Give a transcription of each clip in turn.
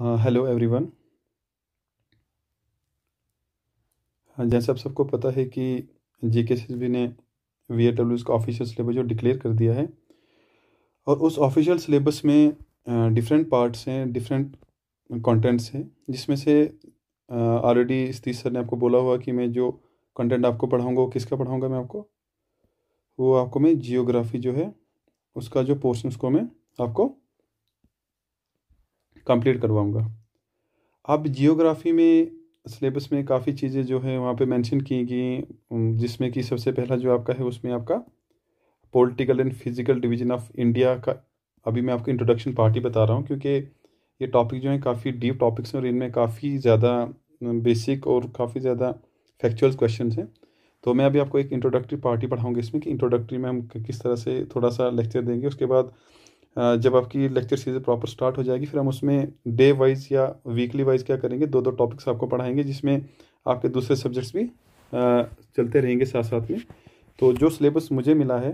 Hello हाँ, everyone हाँ, जैसे आप सबको पता है कि जी के ने वी का ऑफिशियल सिलेबस जो डिक्लेयर कर दिया है और उस ऑफिशियल सिलेबस में डिफरेंट पार्ट्स हैं डिफरेंट कंटेंट्स हैं जिसमें से ऑलरेडी इस्तीस सर ने आपको बोला हुआ कि मैं जो कंटेंट आपको पढ़ाऊँगा वो किसका पढ़ाऊँगा मैं आपको वो आपको मैं जियोग्राफी जो है उसका जो पोर्शन उसको मैं आपको कंप्लीट करवाऊँगा अब जियोग्राफ़ी में सिलेबस में काफ़ी चीज़ें जो है वहाँ पे मेंशन की गई जिसमें कि सबसे पहला जो आपका है उसमें आपका political and physical division of India का अभी मैं आपको इंट्रोडक्शन पार्ट ही बता रहा हूँ क्योंकि ये टॉपिक जो है काफ़ी डीप टॉपिक्स हैं और इनमें काफ़ी ज़्यादा बेसिक और काफ़ी ज़्यादा फैक्चुअल क्वेश्चन हैं तो मैं अभी आपको एक इंट्रोडक्टरी पार्टी पढ़ाऊँगी इसमें कि इंट्रोडक्टरी में हम किस तरह से थोड़ा सा लेक्चर देंगे उसके बाद जब आपकी लेक्चर सीरीज प्रॉपर स्टार्ट हो जाएगी फिर हम उसमें डे वाइज या वीकली वाइज क्या करेंगे दो दो टॉपिक्स आपको पढ़ाएंगे जिसमें आपके दूसरे सब्जेक्ट्स भी चलते रहेंगे साथ साथ में तो जो सिलेबस मुझे मिला है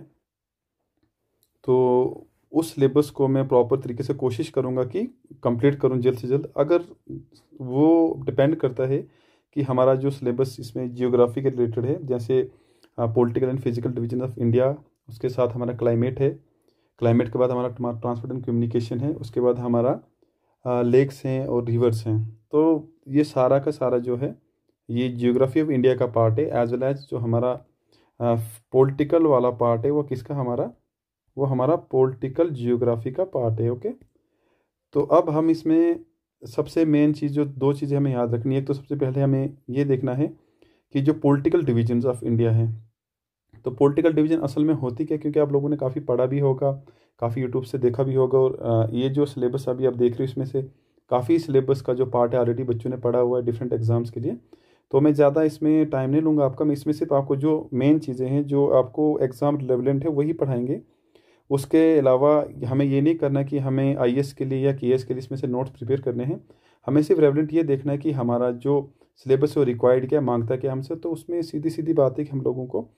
तो उस सिलेबस को मैं प्रॉपर तरीके से कोशिश करूँगा कि कंप्लीट करूँ जल्द से जल्द अगर वो डिपेंड करता है कि हमारा जो सिलेबस इसमें जियोग्राफी के रिलेटेड है जैसे political and physical division of India उसके साथ हमारा क्लाइमेट है क्लाइमेट के बाद हमारा ट्रांसपोर्ट एंड कम्युनिकेशन है उसके बाद हमारा लेक्स हैं और रिवर्स हैं तो ये सारा का सारा जो है ये जियोग्राफी ऑफ इंडिया का पार्ट है एज वेल एज जो हमारा पॉलिटिकल वाला पार्ट है वो किसका हमारा वो हमारा पॉलिटिकल जियोग्राफी का पार्ट है ओके तो अब हम इसमें सबसे मेन चीज़ जो दो चीज़ें हमें याद रखनी है तो सबसे पहले हमें ये देखना है कि जो पॉलिटिकल डिविजन्स ऑफ इंडिया है तो पॉलिटिकल डिवीजन असल में होती क्या क्योंकि आप लोगों ने काफ़ी पढ़ा भी होगा काफ़ी यूट्यूब से देखा भी होगा और ये जो सिलेबस अभी आप देख रहे हो इसमें से काफ़ी सिलेबस का जो पार्ट है ऑलरेडी बच्चों ने पढ़ा हुआ है डिफरेंट एग्ज़ाम्स के लिए तो मैं ज़्यादा इसमें टाइम नहीं लूँगा आपका मैं इसमें सिर्फ आपको जो मेन चीज़ें हैं जो आपको एग्ज़ाम रिलेवेंट है वही पढ़ाएंगे उसके अलावा हमें ये नहीं करना कि हमें आई के लिए या के के लिए इसमें से नोट्स प्रिपेयर करने हैं हमें सिर्फ रेवलेंट ये देखना है कि हमारा जो सिलेबस वो रिक्वायर्ड क्या मांगता क्या हमसे तो उसमें सीधी सीधी बात है कि हम लोगों को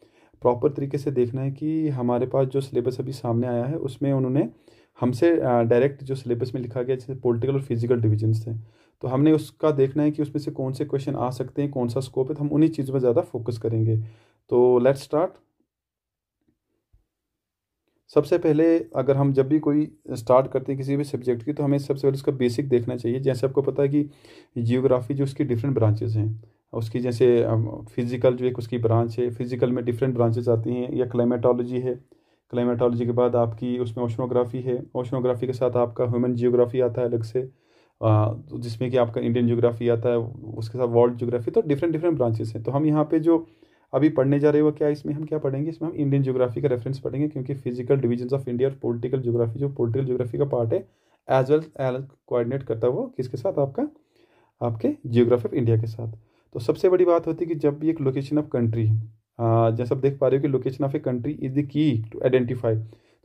प्रॉपर तरीके से देखना है कि हमारे पास जो सिलेबस अभी सामने आया है उसमें उन्होंने हमसे डायरेक्ट जो सिलेबस में लिखा गया जैसे पॉलिटिकल और फिजिकल डिविजन्स थे तो हमने उसका देखना है कि उसमें से कौन से क्वेश्चन आ सकते हैं कौन सा स्कोप है तो हम उन्हीं चीज़ों पर ज़्यादा फोकस करेंगे तो लेट स्टार्ट सबसे पहले अगर हम जब भी कोई स्टार्ट करते हैं किसी भी सब्जेक्ट की तो हमें सबसे पहले उसका बेसिक देखना चाहिए जैसे आपको पता है कि जियोग्राफी जो उसकी डिफरेंट ब्रांचेज हैं उसकी जैसे फिज़िकल जो एक उसकी ब्रांच है फिज़िकल में डिफरेंट ब्रांचेज आती हैं या क्लाइमेटोलॉजी है क्लाइमेटोलॉजी के बाद आपकी उसमें ओशनोग्राफ़ी है ओशनोग्राफ़ी के साथ आपका ह्यूमन जियोग्राफी आता है अलग से तो जिसमें कि आपका इंडियन जियोग्राफी आता है उसके साथ वर्ल्ड जियोग्राफी तो डिफरेंट डिफरेंट ब्रांचेस हैं तो हम यहाँ पे जो अभी पढ़ने जा रहे हो क्या इसमें हम क्या पढ़ेंगे इसमें हम इंडियन जियोग्राफी का रेफरेंस पढ़ेंगे क्योंकि फिजिकल डिवीजन ऑफ इंडिया और पोलिटिकल जियोग्राफी जो पोलिटिकल जियोग्राफी का पार्ट है एज वेल एज कोऑर्डिनेट करता है वो किसके साथ आपका आपके जियोग्राफी ऑफ इंडिया के साथ तो सबसे बड़ी बात होती है कि जब भी एक लोकेशन ऑफ कंट्री जैसा आप देख पा रहे हो कि location of a country is the key to identify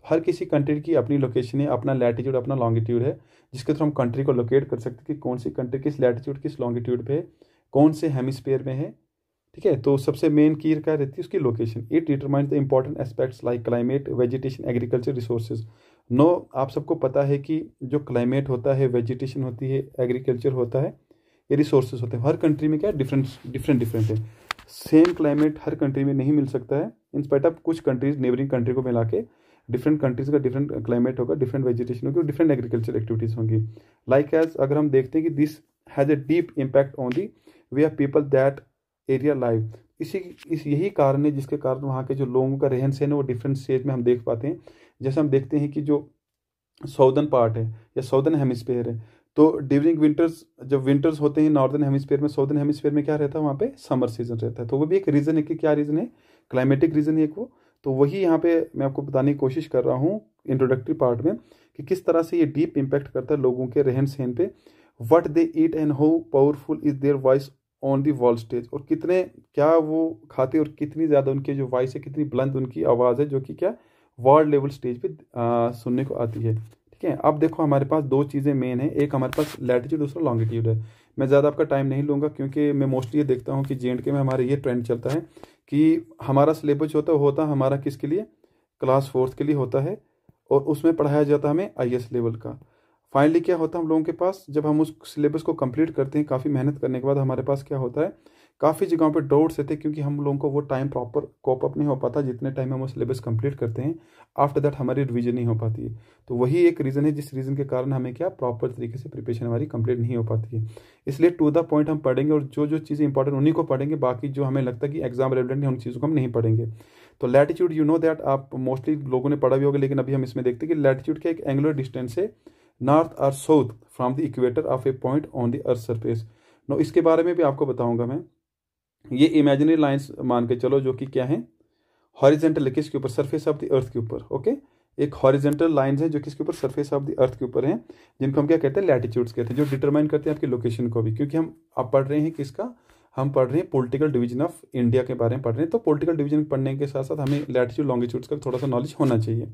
हर किसी कंट्री की अपनी लोकेशन है अपना लैटिट्यूड अपना लॉन्गिट्यूड है जिसके थ्रू हम कंट्री को लोकेट कर सकते हैं कि कौन सी कंट्री किस लैटिट्यूड किस लॉन्गिट्यूड पे है कौन से हेमिस्फेयर में है ठीक है तो सबसे मेन की क्या रहती है उसकी location it determine the important aspects like climate vegetation agriculture resources no आप सबको पता है कि जो क्लाइमेट होता है वेजिटेशन होती है एग्रीकल्चर होता है ये रिसोर्सेज होते हैं हर कंट्री में क्या डिफरेंट डिफरेंट डिफरेंट है सेम क्लाइमेट हर कंट्री में नहीं मिल सकता है इंस्पाइट ऑफ कुछ कंट्रीज नेबरिंग कंट्री को मिला के डिफरेंट कंट्रीज़ का डिफरेंट क्लाइमेट होगा डिफरेंट वेजिटेशन होगी और डिफरेंट एग्रीकल्चर एक्टिविटीज़ होंगी लाइक एज अगर हम देखते हैं कि this has a deep impact on the way are people that area live इसी इस यही कारण है जिसके कारण वहाँ के जो लोगों का रहन सहन है वो डिफरेंट स्टेज में हम देख पाते हैं जैसे हम देखते हैं कि जो साउदर्न पार्ट है या सौदर्न हेमिस्फेयर है तो ड्यूरिंग विंटर्स जब विंटर्स होते हैं नॉर्दर्न हेमिसफेयर में साउदर्न हेमिसफेयर में क्या रहता है वहाँ पे समर सीजन रहता है तो वो भी एक रीज़न है कि क्या रीज़न है क्लाइमेटिक रीज़न है एक वो तो वही यहाँ पे मैं आपको बताने की कोशिश कर रहा हूँ इंट्रोडक्टरी पार्ट में कि किस तरह से ये डीप इम्पैक्ट करता है लोगों के रहन सहन पे what they eat and how powerful is their voice on the wall stage और कितने क्या वो खाते और कितनी ज़्यादा उनकी जो वॉइस है कितनी बुलंद उनकी आवाज़ है जो कि क्या वर्ल्ड लेवल स्टेज पे आ, सुनने को आती है ठीक है अब देखो हमारे पास दो चीज़ें मेन है एक हमारे पास लैटिट्यूड दूसरा लॉन्गिट्यूड है मैं ज़्यादा आपका टाइम नहीं लूँगा क्योंकि मैं मोस्टली ये देखता हूँ कि जे के में हमारे ये ट्रेंड चलता है कि हमारा सिलेबस होता होता हमारा किसके लिए क्लास फोर्थ के लिए होता है और उसमें पढ़ाया जाता है हमें आई लेवल का फाइनली क्या होता है हम लोगों के पास जब हम उस सिलेबस को कंप्लीट करते हैं काफ़ी मेहनत करने के बाद हमारे पास क्या होता है काफ़ी जगहों पे डाउट्स थे क्योंकि हम लोगों को वो टाइम प्रॉपर कॉप अप नहीं हो पाता जितने टाइम हम वो सिलेबस कंप्लीट करते हैं आफ्टर दैट हमारी रिवीजन नहीं हो पाती है तो वही एक रीज़न है जिस रीज़न के कारण हमें क्या प्रॉपर तरीके से प्रिपरेशन हमारी कंप्लीट नहीं हो पाती है इसलिए टू द पॉइंट हम पढ़ेंगे और जो जो चीज़ें इंपॉर्टेंट उन्हीं को पढ़ेंगे बाकी जो हमें लगता है कि एग्जाम रेलिवेंट है उन चीज़ों को हम नहीं पढ़ेंगे तो लैटिट्यूड यू नो दैट आप मोस्टली लोगों ने पढ़ा भी होगा लेकिन अभी हम इसमें देखते हैं कि लैटिट्यूड के एक एंगुलर डिस्टेंस है नॉर्थ और south from the equator of a point on the earth surface no इसके बारे में भी आपको बताऊंगा मैं ये इमेजनरी लाइंस मान के चलो जो कि क्या है हॉरिजेंटल किसके ऊपर सरफेस ऑफ द अर्थ के ऊपर ओके एक हॉरिजेंटल लाइंस है जो किसके ऊपर सरफेस ऑफ द अर्थ के ऊपर है जिनको हम क्या कहते हैं लैटिट्यूड्स कहते हैं जो डिटरमाइन करते हैं आपकी लोकेशन को भी क्योंकि हम आप पढ़ रहे हैं किसका हम पढ़ रहे हैं पोलिटिकल डिवीजन ऑफ इंडिया के बारे में पढ़ रहे हैं तो पोलिटिकल डिवीजन पढ़ने के साथ साथ हमें लैटिट्यूड लॉन्गिट्यूड्स का थोड़ा सा नॉलेज होना चाहिए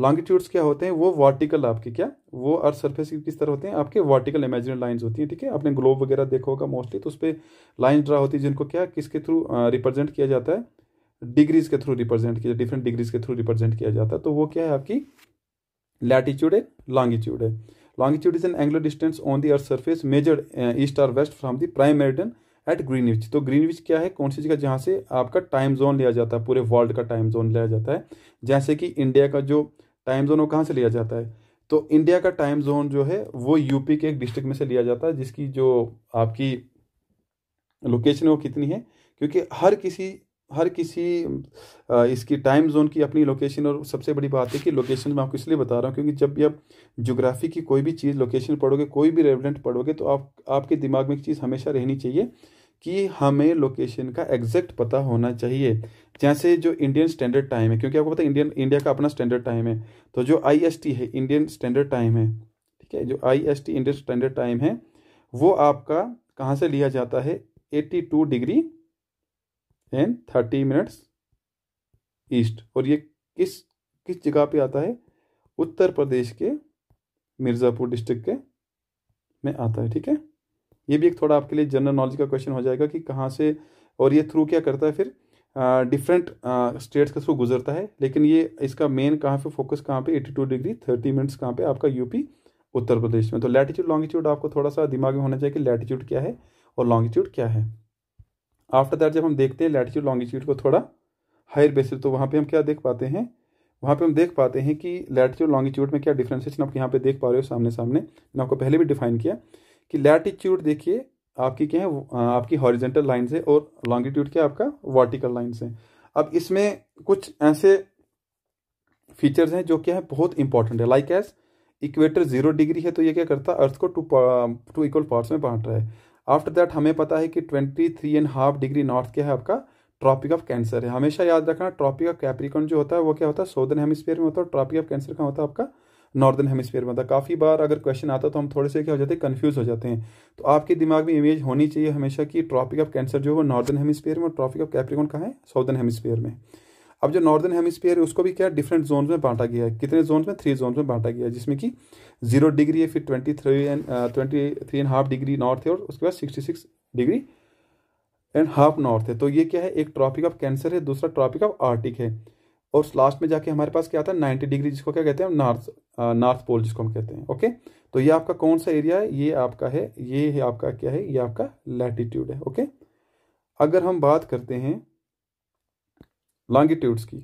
लॉन्गिट्यूड्स क्या होते हैं वो वर्टिकल आपके क्या वो अर्थ सर्फेस किस तरह होते हैं आपके वर्टिकल इमेजिनरी लाइंस होती हैं ठीक है अपने आपने ग्लोब वगैरह देखा होगा मोस्टली तो उस पर लाइन्स ड्रा होती है जिनको क्या किसके थ्रू रिप्रेजेंट किया जाता है डिग्रीज के थ्रू रिप्रेजेंट किया डिफरेंट डिग्रीज के थ्रू रिप्रेजेंट किया जाता है तो वो क्या है आपकी लैटिट्यूड है लॉन्गिट्यूड है longitude is an angular distance on the earth surface measure east और west from the prime meridian at Greenwich तो ग्रीनविच क्या है कौन सी जगह जहाँ से आपका टाइम जोन लिया जाता है पूरे वर्ल्ड का टाइम जोन लिया जाता है जैसे कि इंडिया का जो टाइम जोन वो कहाँ से लिया जाता है तो इंडिया का टाइम जोन जो है वो यूपी के एक डिस्ट्रिक्ट में से लिया जाता है जिसकी जो आपकी लोकेशन है वो कितनी है क्योंकि हर किसी हर किसी इसकी टाइम जोन की अपनी लोकेशन और सबसे बड़ी बात है कि लोकेशन मैं आपको इसलिए बता रहा हूँ क्योंकि जब भी आप जोग्राफी की कोई भी चीज़ लोकेशन पढ़ोगे कोई भी रेवलेंट पढ़ोगे तो आप आपके दिमाग में एक चीज़ हमेशा रहनी चाहिए कि हमें लोकेशन का एग्जैक्ट पता होना चाहिए जैसे जो इंडियन स्टैंडर्ड टाइम है क्योंकि आपको पता है इंडियन इंडिया का अपना स्टैंडर्ड टाइम है तो जो आई है इंडियन स्टैंडर्ड टाइम है ठीक है जो आई इंडियन स्टैंडर्ड टाइम है वो आपका कहाँ से लिया जाता है eighty two degree and thirty minutes east और ये किस किस जगह पे आता है उत्तर प्रदेश के मिर्ज़ापुर डिस्ट्रिक्ट के में आता है ठीक है ये भी एक थोड़ा आपके लिए जनरल नॉलेज का क्वेश्चन हो जाएगा कि कहाँ से और ये थ्रू क्या करता है फिर डिफरेंट स्टेट्स के थ्रू गुजरता है लेकिन ये इसका मेन कहाँ पे फोकस कहाँ पे टू डिग्री थर्टी मिनट्स कहाँ पे आपका यूपी उत्तर प्रदेश में तो लैटिट्यूड लॉन्गिट्यूड आपको थोड़ा सा दिमाग में होना चाहिए कि लैटिट्यूड क्या है और लॉन्गिट्यूड क्या है आफ्टर दैट जब हम देखते हैं लैटिट्यूड लॉन्गिट्यूड को थोड़ा हायर बेसिस तो वहाँ पे हम क्या देख पाते हैं वहाँ पे हम देख पाते हैं कि लैटिट्यूड लॉन्गिट्यूड में क्या डिफ्रेंसिएशन आप यहाँ पे देख पा रहे हो सामने सामने मैंने आपको पहले भी डिफाइन किया कि लैटिट्यूड देखिए आपकी क्या है आपकी हॉरिजेंटल लाइन है और लॉन्गिट्यूड क्या आपका वर्टिकल लाइन्स है अब इसमें कुछ ऐसे फीचर्स हैं जो क्या है बहुत इंपॉर्टेंट है like as equator zero degree है तो ये क्या करता है अर्थ को टू टू इक्वल पार्ट्स में बांट रहा है आफ्टर दैट हमें पता है कि twenty three and half degree north क्या है आपका ट्रॉपिक ऑफ कैंसर है हमेशा याद रखना ट्रॉपिक ऑफ कैप्रिकॉन जो होता है वो क्या होता है सोदर्न हेमिस्फीयर में होता है ट्रॉपिक ऑफ कैंसर का होता है आपका नॉर्दर्न हेमिसफेयर में होता है काफ़ी बार अगर क्वेश्चन आता है तो हम थोड़े से क्या हो जाते हैं कन्फ्यूज हो जाते हैं तो आपके दिमाग में इमेज होनी चाहिए हमेशा कि ट्रॉपिक ऑफ कैंसर जो है वो नॉर्दर्न हेमिस्फीयर में और ट्रॉपिक ऑफ कैप्रिकॉन कहाँ है सौदर्न हेमिस्फीयर में अब जो नॉर्दर्न हेमिसफेयर है उसको भी क्या डिफरेंट जोन में बांटा गया है कितने जोन में थ्री जोन में बांटा गया है जिसमें कि जीरो डिग्री है फिर twenty three and twenty three and half degree north है और उसके बाद sixty six degree and half north है तो ये क्या है एक ट्रॉपिक ऑफ कैंसर है दूसरा ट्रॉपिक ऑफ आर्टिक है और लास्ट में जाके हमारे पास क्या था नाइन्टी डिग्री जिसको क्या कहते हैं नॉर्थ नॉर्थ पोल जिसको हम कहते हैं ओके तो ये आपका कौन सा एरिया है ये आपका है ये है आपका क्या है ये आपका लैटिट्यूड है ओके अगर हम बात करते हैं लॉन्गिट्यूड्स की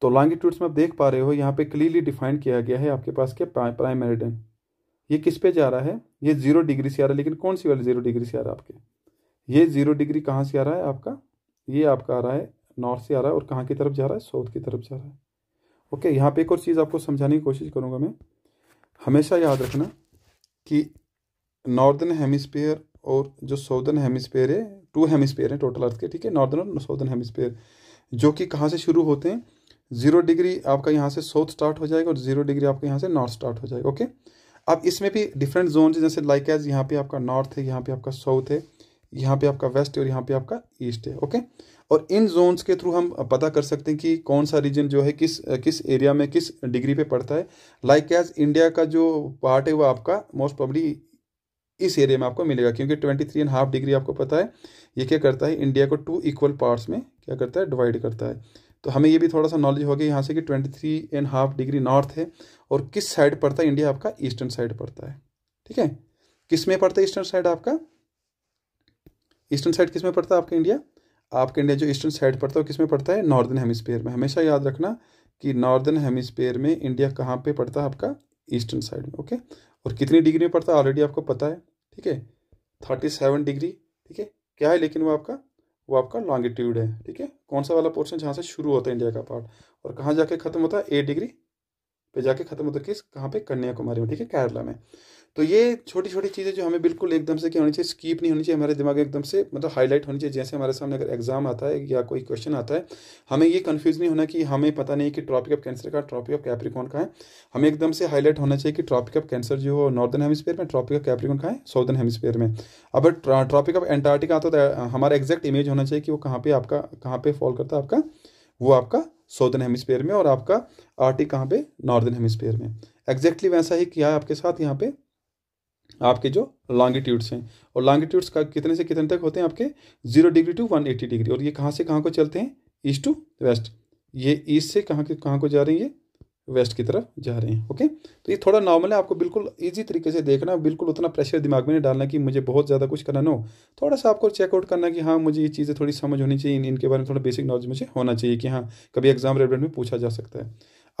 तो लॉन्गिट्यूड्स में आप देख पा रहे हो यहाँ पे क्लियरली डिफाइन किया गया है आपके पास क्या प्राइम मेरिडन ये किस पे जा रहा है ये जीरो डिग्री से आ रहा है लेकिन कौन सी वाली जीरो डिग्री से आ रहा है आपके ये जीरो डिग्री कहाँ से आ रहा है आपका ये आपका आ रहा है नॉर्थ से आ रहा है और कहाँ की तरफ जा रहा है साउथ की तरफ जा रहा है ओके यहाँ पे एक और चीज़ आपको समझाने की कोशिश करूँगा मैं हमेशा याद रखना कि नॉर्दर्न हेमिस्फेयर और जो साउदर्न हेमिस्फेयर है टू हेमिस्फेयर है टोटल अर्थ के ठीक है नॉर्दर्न और साउदर्न हेमिस्फेयर जो कि कहाँ से शुरू होते हैं जीरो डिग्री आपका यहाँ से साउथ स्टार्ट हो जाएगा और जीरो डिग्री आपका यहाँ से नॉर्थ स्टार्ट हो जाएगा ओके अब इसमें भी डिफरेंट जोन जैसे लाइक एज यहाँ पे आपका नॉर्थ है यहाँ पे आपका साउथ है यहाँ पे आपका वेस्ट है और यहाँ पे आपका ईस्ट है ओके और इन जोन्स के थ्रू हम पता कर सकते हैं कि कौन सा रीजन जो है किस किस एरिया में किस डिग्री पे पड़ता है लाइक एज इंडिया का जो पार्ट है वो आपका मोस्ट प्रॉब्ली इस एरिया में आपको मिलेगा क्योंकि twenty three and half degree आपको पता है ये क्या करता है इंडिया को टू इक्वल पार्ट्स में क्या करता है डिवाइड करता है तो हमें ये भी थोड़ा सा नॉलेज हो गया यहाँ से कि twenty three and half degree north है और किस साइड पड़ता है इंडिया आपका ईस्टर्न साइड पड़ता है ठीक है किस में पड़ता है ईस्टर्न साइड आपका ईस्टर्न साइड किस में पड़ता है आपका इंडिया आपका इंडिया जो ईस्टर्न साइड पड़ता है वो किस में पड़ता है नॉर्दर्न हेमिस्फेयर में हमेशा याद रखना कि नॉर्दर्न हेमिस्फेयर में इंडिया कहाँ पे पड़ता है आपका ईस्टर्न साइड में ओके और कितनी डिग्री में पड़ता है ऑलरेडी आपको पता है ठीक है थर्टी सेवन डिग्री ठीक है क्या है लेकिन वो आपका वो आपका लॉन्गिट्यूड है ठीक है कौन सा वाला पोर्शन जहाँ से शुरू होता है इंडिया का पार्ट और कहाँ जाके खत्म होता है एट डिग्री पे जाके खत्म होता है किस कहाँ पे कन्याकुमारी में ठीक है केरला में तो ये छोटी छोटी चीज़ें जो हमें बिल्कुल एकदम से क्या होनी चाहिए स्कीप नहीं होनी चाहिए हमारे दिमाग एकदम से मतलब हाईलाइट होनी चाहिए जैसे हमारे सामने अगर एग्जाम आता है या कोई क्वेश्चन आता है हमें ये कन्फ्यूज़ नहीं होना कि हमें पता नहीं कि ट्रॉपिक ऑफ कैंसर का ट्रॉपिक ऑफ कैप्रिकॉन का है हमें एकदम से हाईलाइट होना चाहिए कि ट्रॉपिक ऑफ कैंसर जो है नॉर्दर्न हेमस्फेयर में ट्रॉपिक ऑफ कैप्रिकॉन का है साउदर्न हेमिसफेयर में अब ट्रॉपिक ऑफ एंटार्टिका आता है तो, हमारा एग्जैक्ट इमेज होना चाहिए कि वो कहाँ पर आपका कहाँ पर फॉल करता है आपका वो आपका साउदर्न हेमिसफेयर में और आपका आर्टिक कहाँ पे नॉर्दर्न हेमिसफेयर में एग्जैक्टली वैसा ही किया है आपके साथ यहाँ पे आपके जो लॉन्गिट्यूड्स हैं और लॉन्गिट्यूड्स का कितने से कितने तक होते हैं आपके zero degree to one eighty degree और ये कहाँ से कहाँ को चलते हैं ईस्ट टू वेस्ट ये ईस्ट से कहाँ के कहाँ को जा रही है वेस्ट की तरफ जा रहे हैं ओके तो ये थोड़ा नॉर्मल है आपको बिल्कुल इजी तरीके से देखना बिल्कुल उतना प्रेशर दिमाग में नहीं डालना कि मुझे बहुत ज़्यादा कुछ करना हो थोड़ा सा आपको चेकआउट करना कि हाँ मुझे ये चीज़ें थोड़ी समझ होनी चाहिए इनके बारे में थोड़ा बेसिक नॉलेज मुझे होना चाहिए कि हाँ कभी एग्जाम रेलेवेंट में पूछा जा सकता है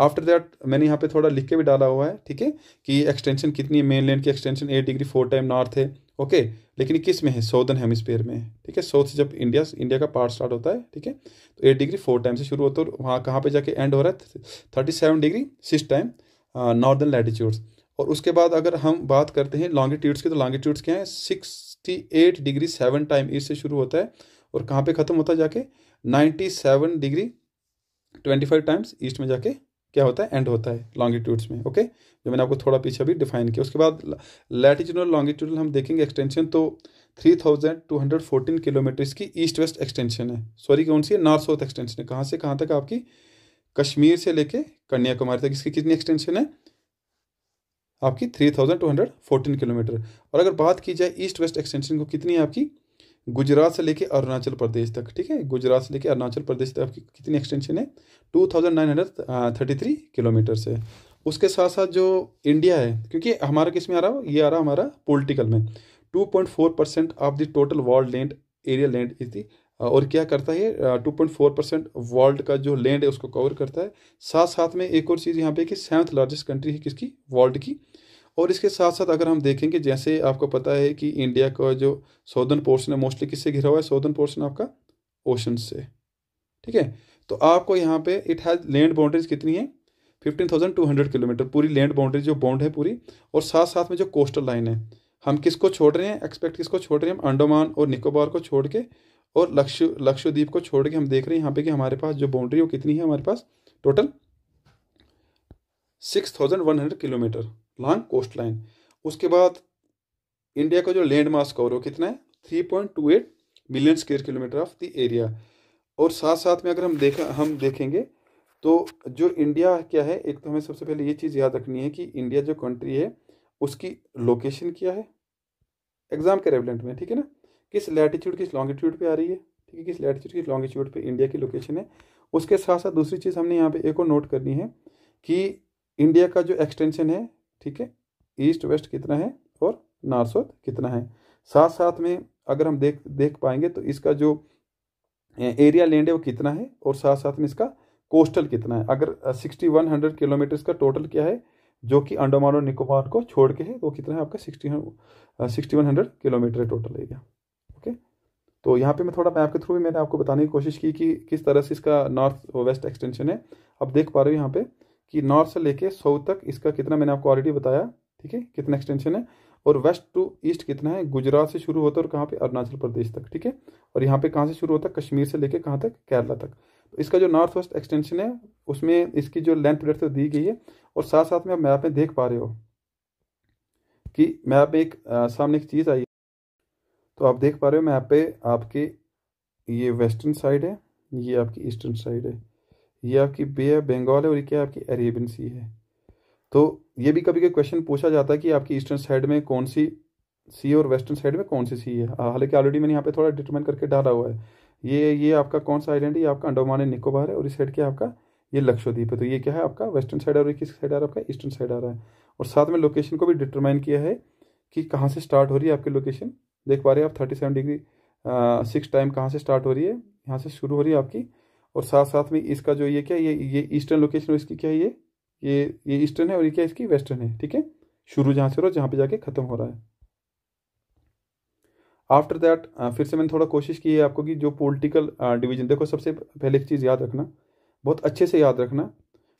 आफ्टर दैट मैंने यहाँ पे थोड़ा लिख के भी डाला हुआ है ठीक है कि एक्सटेंशन कितनी है मेन लैंड की extension eight degree four time north है ओके लेकिन किस में है सौदर्न हेमस्पेयर में है ठीक है साउथ से जब इंडिया इंडिया का पार्ट स्टार्ट होता है ठीक है तो एट डिग्री फोर टाइम से शुरू होता है और वहाँ कहाँ पर जाके एंड हो रहा है thirty seven degree six time northern latitudes और उसके बाद अगर हम बात करते हैं लॉन्गिट्यूड्स की तो लॉन्गिट्यूड्स क्या है sixty eight degree seven time east से शुरू होता है और कहाँ पे ख़त्म होता है जाके ninety seven degree twenty five times east में जाके क्या होता है एंड होता है लॉन्गिट्यूड्स में ओके जो मैंने आपको थोड़ा पीछे भी डिफाइन किया उसके बाद लैटिट्यूडल लॉन्गिट्यूडल हम देखेंगे एक्सटेंशन तो 3214 किलोमीटर की ईस्ट वेस्ट एक्सटेंशन है सॉरी कौन सी है नॉर्थ साउथ एक्सटेंशन है कहाँ से कहाँ तक आपकी कश्मीर से लेके कन्याकुमारी तक इसकी कितनी एक्सटेंशन है आपकी 3214 किलोमीटर और अगर बात की जाए ईस्ट वेस्ट एक्सटेंशन को कितनी है आपकी गुजरात से लेके अरुणाचल प्रदेश तक ठीक है गुजरात से लेके अरुणाचल प्रदेश तक कितनी एक्सटेंशन है two thousand nine hundred thirty three kilometre से उसके साथ साथ जो इंडिया है क्योंकि हमारा किस में आ रहा ये आ रहा हमारा पोलिटिकल में two point four percent of the total world land area land is the और क्या करता है two point four percent world का जो लैंड है उसको कवर करता है साथ साथ में एक और चीज़ यहाँ पे कि सेवन्थ लार्जेस्ट कंट्री है किसकी वर्ल्ड की और इसके साथ साथ अगर हम देखेंगे जैसे आपको पता है कि इंडिया का जो सौदर्न पोर्शन है मोस्टली किससे घिरा हुआ है सौदर्न पोर्शन आपका ओशन से ठीक है तो आपको यहाँ पे इट हैज़ लैंड बाउंड्रीज कितनी है fifteen thousand two hundred kilometre पूरी लैंड बाउंड्री जो बाउंड है पूरी और साथ साथ में जो कोस्टल लाइन है हम किसको छोड़ रहे हैं एक्सपेक्ट किसको छोड़ रहे हैं हम अंडोमान और निकोबार को छोड़ के और लक्ष लक्षद्वीप को छोड़ के हम देख रहे हैं यहाँ पे कि हमारे पास जो बाउंड्री वो कितनी है हमारे पास total six thousand one hundred kilometre long coastline उसके बाद इंडिया का जो लैंड मार्क्स कवर हो कितना है three point two eight million square kilometre of the area और साथ साथ में अगर हम देखा हम देखेंगे तो जो इंडिया क्या है एक तो हमें सबसे पहले ये चीज़ याद रखनी है कि इंडिया जो कंट्री है उसकी लोकेशन क्या है एग्जाम के रेवलेंट में ठीक है ना किस लैटीट्यूड किस लॉन्गिट्यूड पर आ रही है ठीक है किस लैटीट्यूड किस लॉन्गिट्यूड पर इंडिया की लोकेशन है उसके साथ साथ दूसरी चीज़ हमने यहाँ पर एक और नोट करनी है कि इंडिया का जो एक्सटेंशन है ठीक है ईस्ट वेस्ट कितना है और नॉर्थ साउथ कितना है साथ साथ में अगर हम देख देख पाएंगे तो इसका जो एरिया लैंड है वो कितना है और साथ साथ में इसका कोस्टल कितना है अगर सिक्सटी वन हंड्रेड किलोमीटर का टोटल क्या है जो कि अंडमान और निकोबार को छोड़ के है तो वो कितना है आपका sixty sixty one hundred kilometre है टोटल एरिया ओके तो यहाँ पे मैं थोड़ा मैप के थ्रू भी मैंने आपको बताने की कोशिश की कि किस तरह से इसका नॉर्थ वेस्ट एक्सटेंशन है आप देख पा रहे हो यहाँ पे कि नॉर्थ से लेके साउथ तक इसका कितना मैंने आपको ऑलरेडी बताया ठीक है कितना एक्सटेंशन है और वेस्ट टू ईस्ट कितना है गुजरात से शुरू होता है और कहाँ पे अरुणाचल प्रदेश तक ठीक है और यहाँ पे कहाँ से शुरू होता है कश्मीर से लेके कहाँ तक केरला तक तो इसका जो नॉर्थ वेस्ट एक्सटेंशन है उसमें इसकी जो लेंथ ब्रेथ दी गई है और साथ साथ में आप मैप में देख पा रहे हो कि मैप में एक आ, सामने एक चीज़ आई है तो आप देख पा रहे हो मैप पे आपके ये वेस्टर्न साइड है ये आपकी ईस्टर्न साइड है ये आपकी बे है बंगाल है और ये क्या आपकी अरेबियन सी है तो ये भी कभी कभी क्वेश्चन पूछा जाता है कि आपकी ईस्टर्न साइड में कौन सी सी और वेस्टर्न साइड में कौन सी सी है हालांकि ऑलरेडी मैंने यहाँ पे थोड़ा डिटरमाइन करके डाला हुआ है ये ये आपका कौन सा आइलैंड है ये आपका अंडोमान निकोबार है और इस साइड क्या आपका ये लक्षद्वीप है तो ये क्या है आपका वेस्टर्न साइड और किस साइड आ रहा है आपका ईस्टर्न साइड आ रहा है और साथ में लोकेशन को भी डिटरमाइन किया है कि कहाँ से स्टार्ट हो रही है आपकी लोकेशन देख पा रहे हैं आप thirty seven degree six time कहाँ से स्टार्ट हो रही है यहाँ से शुरू हो रही है आपकी और साथ साथ में इसका जो ये क्या ये ये ईस्टर्न लोकेशन और इसकी क्या है ये ये ये ईस्टर्न है और ये क्या इसकी वेस्टर्न है ठीक है शुरू जहाँ से हो रहा है जहाँ पे जाके ख़त्म हो रहा है आफ्टर दैट फिर से मैंने थोड़ा कोशिश की है आपको कि जो पॉलिटिकल डिवीजन देखो सबसे पहले एक चीज़ याद रखना बहुत अच्छे से याद रखना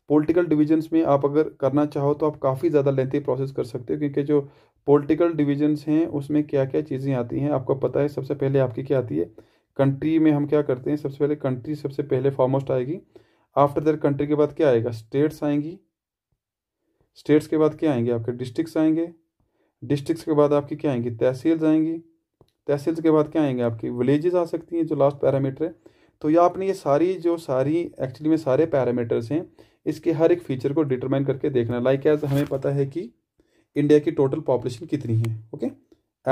पॉलिटिकल डिविजन्स में आप अगर करना चाहो तो आप काफ़ी ज़्यादा लेंथी प्रोसेस कर सकते हो क्योंकि जो पॉलिटिकल डिवीजन हैं उसमें क्या क्या चीज़ें आती हैं आपको पता है सबसे पहले आपकी क्या आती है कंट्री में हम क्या करते हैं सबसे पहले कंट्री सबसे पहले फॉर्मोस्ट आएगी आफ्टर दैट कंट्री के बाद क्या आएगा स्टेट्स आएंगी स्टेट्स के बाद क्या आएंगे आपके डिस्ट्रिक्ट आएंगे डिस्ट्रिक्ट के बाद आपकी क्या आएंगी तहसील्स आएंगी तहसील्स के बाद क्या आएंगे आपकी विलेजेस आ सकती हैं जो लास्ट पैरामीटर है तो यह आपने ये सारी जो सारी एक्चुअली में सारे पैरामीटर्स हैं इसके हर एक फीचर को डिटरमाइन करके देखना लाइक like एज हमें पता है कि इंडिया की टोटल पॉपुलेशन कितनी है ओके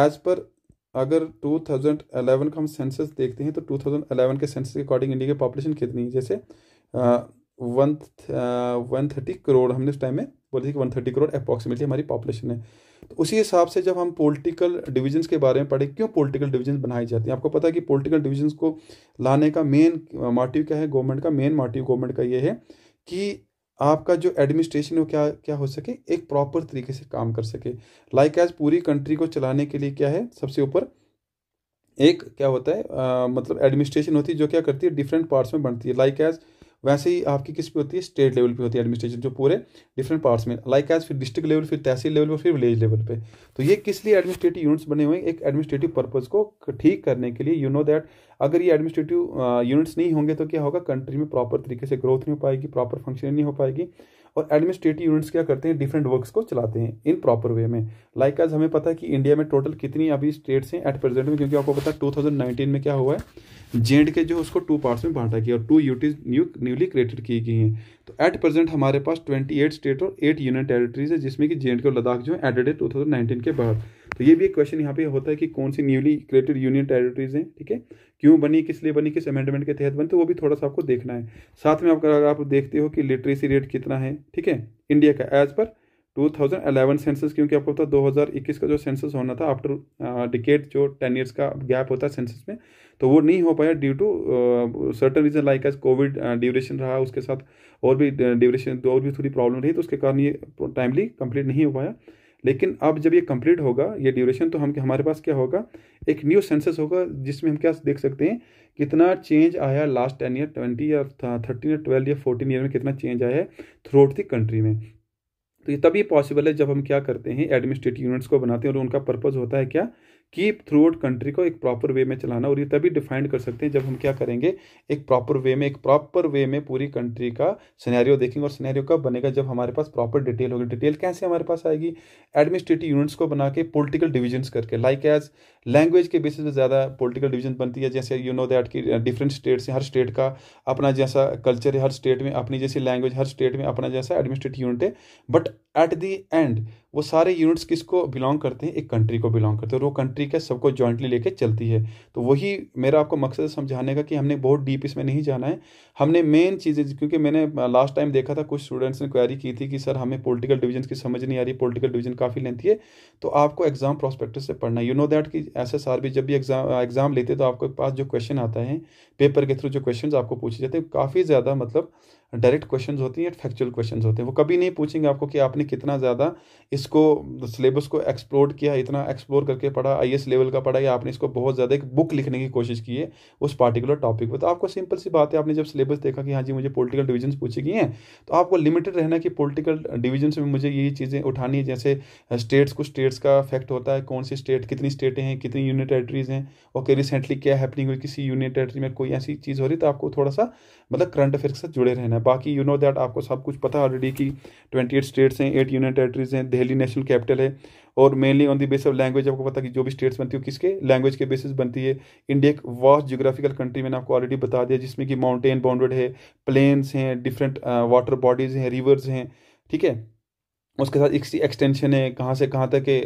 एज पर अगर 2011 का हम सेंसस देखते हैं तो 2011 के सेंसस के अकॉर्डिंग इंडिया की पॉपुलेशन कितनी है जैसे वन वन थर्टी करोड़ हमने उस टाइम में बोले थे कि वन थर्टी करोड़ अप्रॉक्सीमेटली हमारी पॉपुलेशन है तो उसी हिसाब से जब हम पॉलिटिकल डिविजन्स के बारे में पढ़े क्यों पॉलिटिकल डिविजन बनाए जाते हैं आपको पता है कि पॉलिटिकल डिविजन्स को लाने का मेन मोटिव क्या है गवर्नमेंट का मेन मोटिव गवर्नमेंट का ये है कि आपका जो एडमिनिस्ट्रेशन हो क्या क्या हो सके एक प्रॉपर तरीके से काम कर सके लाइक like एज पूरी कंट्री को चलाने के लिए क्या है सबसे ऊपर एक क्या होता है आ, मतलब एडमिनिस्ट्रेशन होती है जो क्या करती है डिफरेंट पार्ट्स में बनती है लाइक like एज़ वैसे ही आपकी किस पे होती है स्टेट लेवल पे होती है एडमिनिस्ट्रेशन जो पूरे डिफरेंट पार्ट्स में लाइक एज फिर डिस्ट्रिक्ट लेवल फिर तहसील लेवल पर फिर विलेज लेवल पे तो ये किस लिए एडमिनिस्ट्रेटिव यूनिट्स बने हुए हैं एक एडमिनिस्ट्रेटिव पर्पज़ को ठीक करने के लिए यू नो दैट अगर ये एडमिनिस्ट्रेटिव यूनिट्स uh, नहीं होंगे तो क्या होगा कंट्री में प्रॉपर तरीके से ग्रोथ नहीं हो पाएगी प्रॉपर फंक्शनिंग नहीं हो पाएगी और एडमिनिस्ट्रेटिव यूनिट्स क्या करते हैं डिफरेंट वर्क्स को चलाते हैं इन प्रॉपर वे में लाइक like आज हमें पता है कि इंडिया में टोटल कितनी अभी स्टेट्स हैं एट प्रेजेंट में क्योंकि आपको पता है टू में क्या हुआ है जे के जो उसको टू पार्ट्स में बांटा गया और two UTs new newly created की गई हैं तो एट प्रेजेंट हमारे पास ट्वेंटी एट स्टेट और एट यूनियन टेरिटरीज है जिसमें कि जे एंड के लद्दाख जो है at date two thousand nineteen के बाद तो ये भी एक क्वेश्चन यहाँ पे होता है कि कौन सी न्यूली क्रिएटेड यूनियन टेरिटरीज हैं ठीक है क्यों बनी किस लिए बनी किस अमेंडमेंट के तहत बनी तो वो भी थोड़ा सा आपको देखना है साथ में अगर आप देखते हो कि लिटरेसी रेट कितना है ठीक है इंडिया का एज पर 2011 सेंसस क्योंकि आपको पता 2021 का जो सेंसस होना था आफ्टर डिकेट uh, जो टेन ईयर्स का गैप होता है सेंसस में तो वो नहीं हो पाया due to certain reason like as covid duration रहा उसके साथ और भी ड्यूरेशन uh, तो और भी थोड़ी प्रॉब्लम रही तो उसके कारण ये टाइमली कंप्लीट नहीं हो पाया लेकिन अब जब ये कंप्लीट होगा ये ड्यूरेशन तो हम हमारे पास क्या होगा एक न्यू सेंसस होगा जिसमें हम क्या देख सकते हैं कितना चेंज आया लास्ट टेन ईयर ट्वेंटी या थर्टीन या ट्वेल्व या फोर्टीन ईयर में कितना चेंज आया है थ्रू आउट दी कंट्री में तो ये तभी पॉसिबल है जब हम क्या करते हैं एडमिनिस्ट्रेटिव यूनिट्स को बनाते हैं और उनका पर्पज़ होता है क्या कीप थ्रू आउट कंट्री को एक प्रॉपर वे में चलाना और ये तभी डिफाइंड कर सकते हैं जब हम क्या करेंगे एक प्रॉपर वे में एक प्रॉपर वे में पूरी कंट्री का सिनेरियो देखेंगे और सिनेरियो कब बनेगा जब हमारे पास प्रॉपर डिटेल होगी डिटेल कैसे हमारे पास आएगी एडमिनिस्ट्रेटिव यूनिट्स को बना के पोलिटिकल डिविजन्स करके लाइक एज लैंग्वेज के बेसिस पे ज़्यादा पोलिटिकल डिवीजन बनती है जैसे यू नो दैट कि डिफरेंट स्टेट्स हैं हर स्टेट का अपना जैसा कल्चर है हर स्टेट में अपनी जैसी लैंग्वेज हर स्टेट में अपना जैसा एडमिनिस्ट्रेटिव यूनिट है बट एट दी एंड वो सारे यूनिट्स किसको बिलोंग करते हैं एक कंट्री को बिलोंग करते हैं और वो कंट्री का सबको जॉइंटली लेके चलती है तो वही मेरा आपको मकसद समझाने का कि हमने बहुत डीप इसमें नहीं जाना है हमने मेन चीज़ें क्योंकि मैंने लास्ट टाइम देखा था कुछ स्टूडेंट्स ने क्वारी की थी कि सर हमें पोलिटिकल डिवीजन की समझ नहीं आ रही पोलिटिकल डिवीजन काफ़ी लेती है तो आपको एग्जाम प्रोस्पेक्टिव से पढ़ना यू नो दैट कि एस एस आर जब भी एग्जाम एग्जाम लेते तो आपके पास जो क्वेश्चन आता है पेपर के थ्रू जो क्वेश्चन आपको पूछे जाते हैं काफ़ी ज़्यादा मतलब डायरेक्ट क्वेश्चन होती हैं फैक्चुअल क्वेश्चन होते हैं वो कभी नहीं पूछेंगे आपको कि आपने कितना ज़्यादा इसको सिलेबस को एक्सप्लोर किया इतना एक्सप्लोर करके पढ़ा आई लेवल का पढ़ा या आपने इसको बहुत ज़्यादा एक बुक लिखने की कोशिश की है उस पार्टिकुलर टॉपिक पर तो आपको सिंपल सी बात है आपने जब सिलेबस देखा कि हाँ जी मुझे पोलिटिकल डिविजन्स पूछी गई हैं तो आपको लिमिटेड रहना कि पोलिटिकल डिविजन्स में मुझे ये चीज़ें उठानी है जैसे स्टेट्स को स्टेट्स का अफेक्ट होता है कौन सी स्टेट कितनी स्टेटें हैं कितनी यूनियन टेरेटरीज हैं और कि रिसेंटली क्या हैपनिंग हुई किसी यूनियन टेरेटरी में कोई ऐसी चीज़ हो रही तो आपको थोड़ा सा मतलब करंट अफेयर के साथ जुड़े रहना है बाकी यू नो दैट आपको सब कुछ पता है ऑलरेडी कि ट्वेंटी एट स्टेट्स हैं एट यूनियन टेरेटरीज हैं दिल्ली नेशनल कैपिटल है और mainly on the base of language आपको पता कि जो भी स्टेट्स बनती है किसके लैंग्वेज के बेसिस बनती है इंडिया एक वास्ट जोग्राफिकल कंट्री मैंने आपको ऑलरेडी बता दिया जिसमें कि माउंटेन बाउंडेड है प्लेन्स हैं डिफरेंट वाटर बॉडीज़ हैं रिवर्स हैं ठीक है उसके साथ इसकी एक्सटेंशन है कहाँ से कहाँ तक है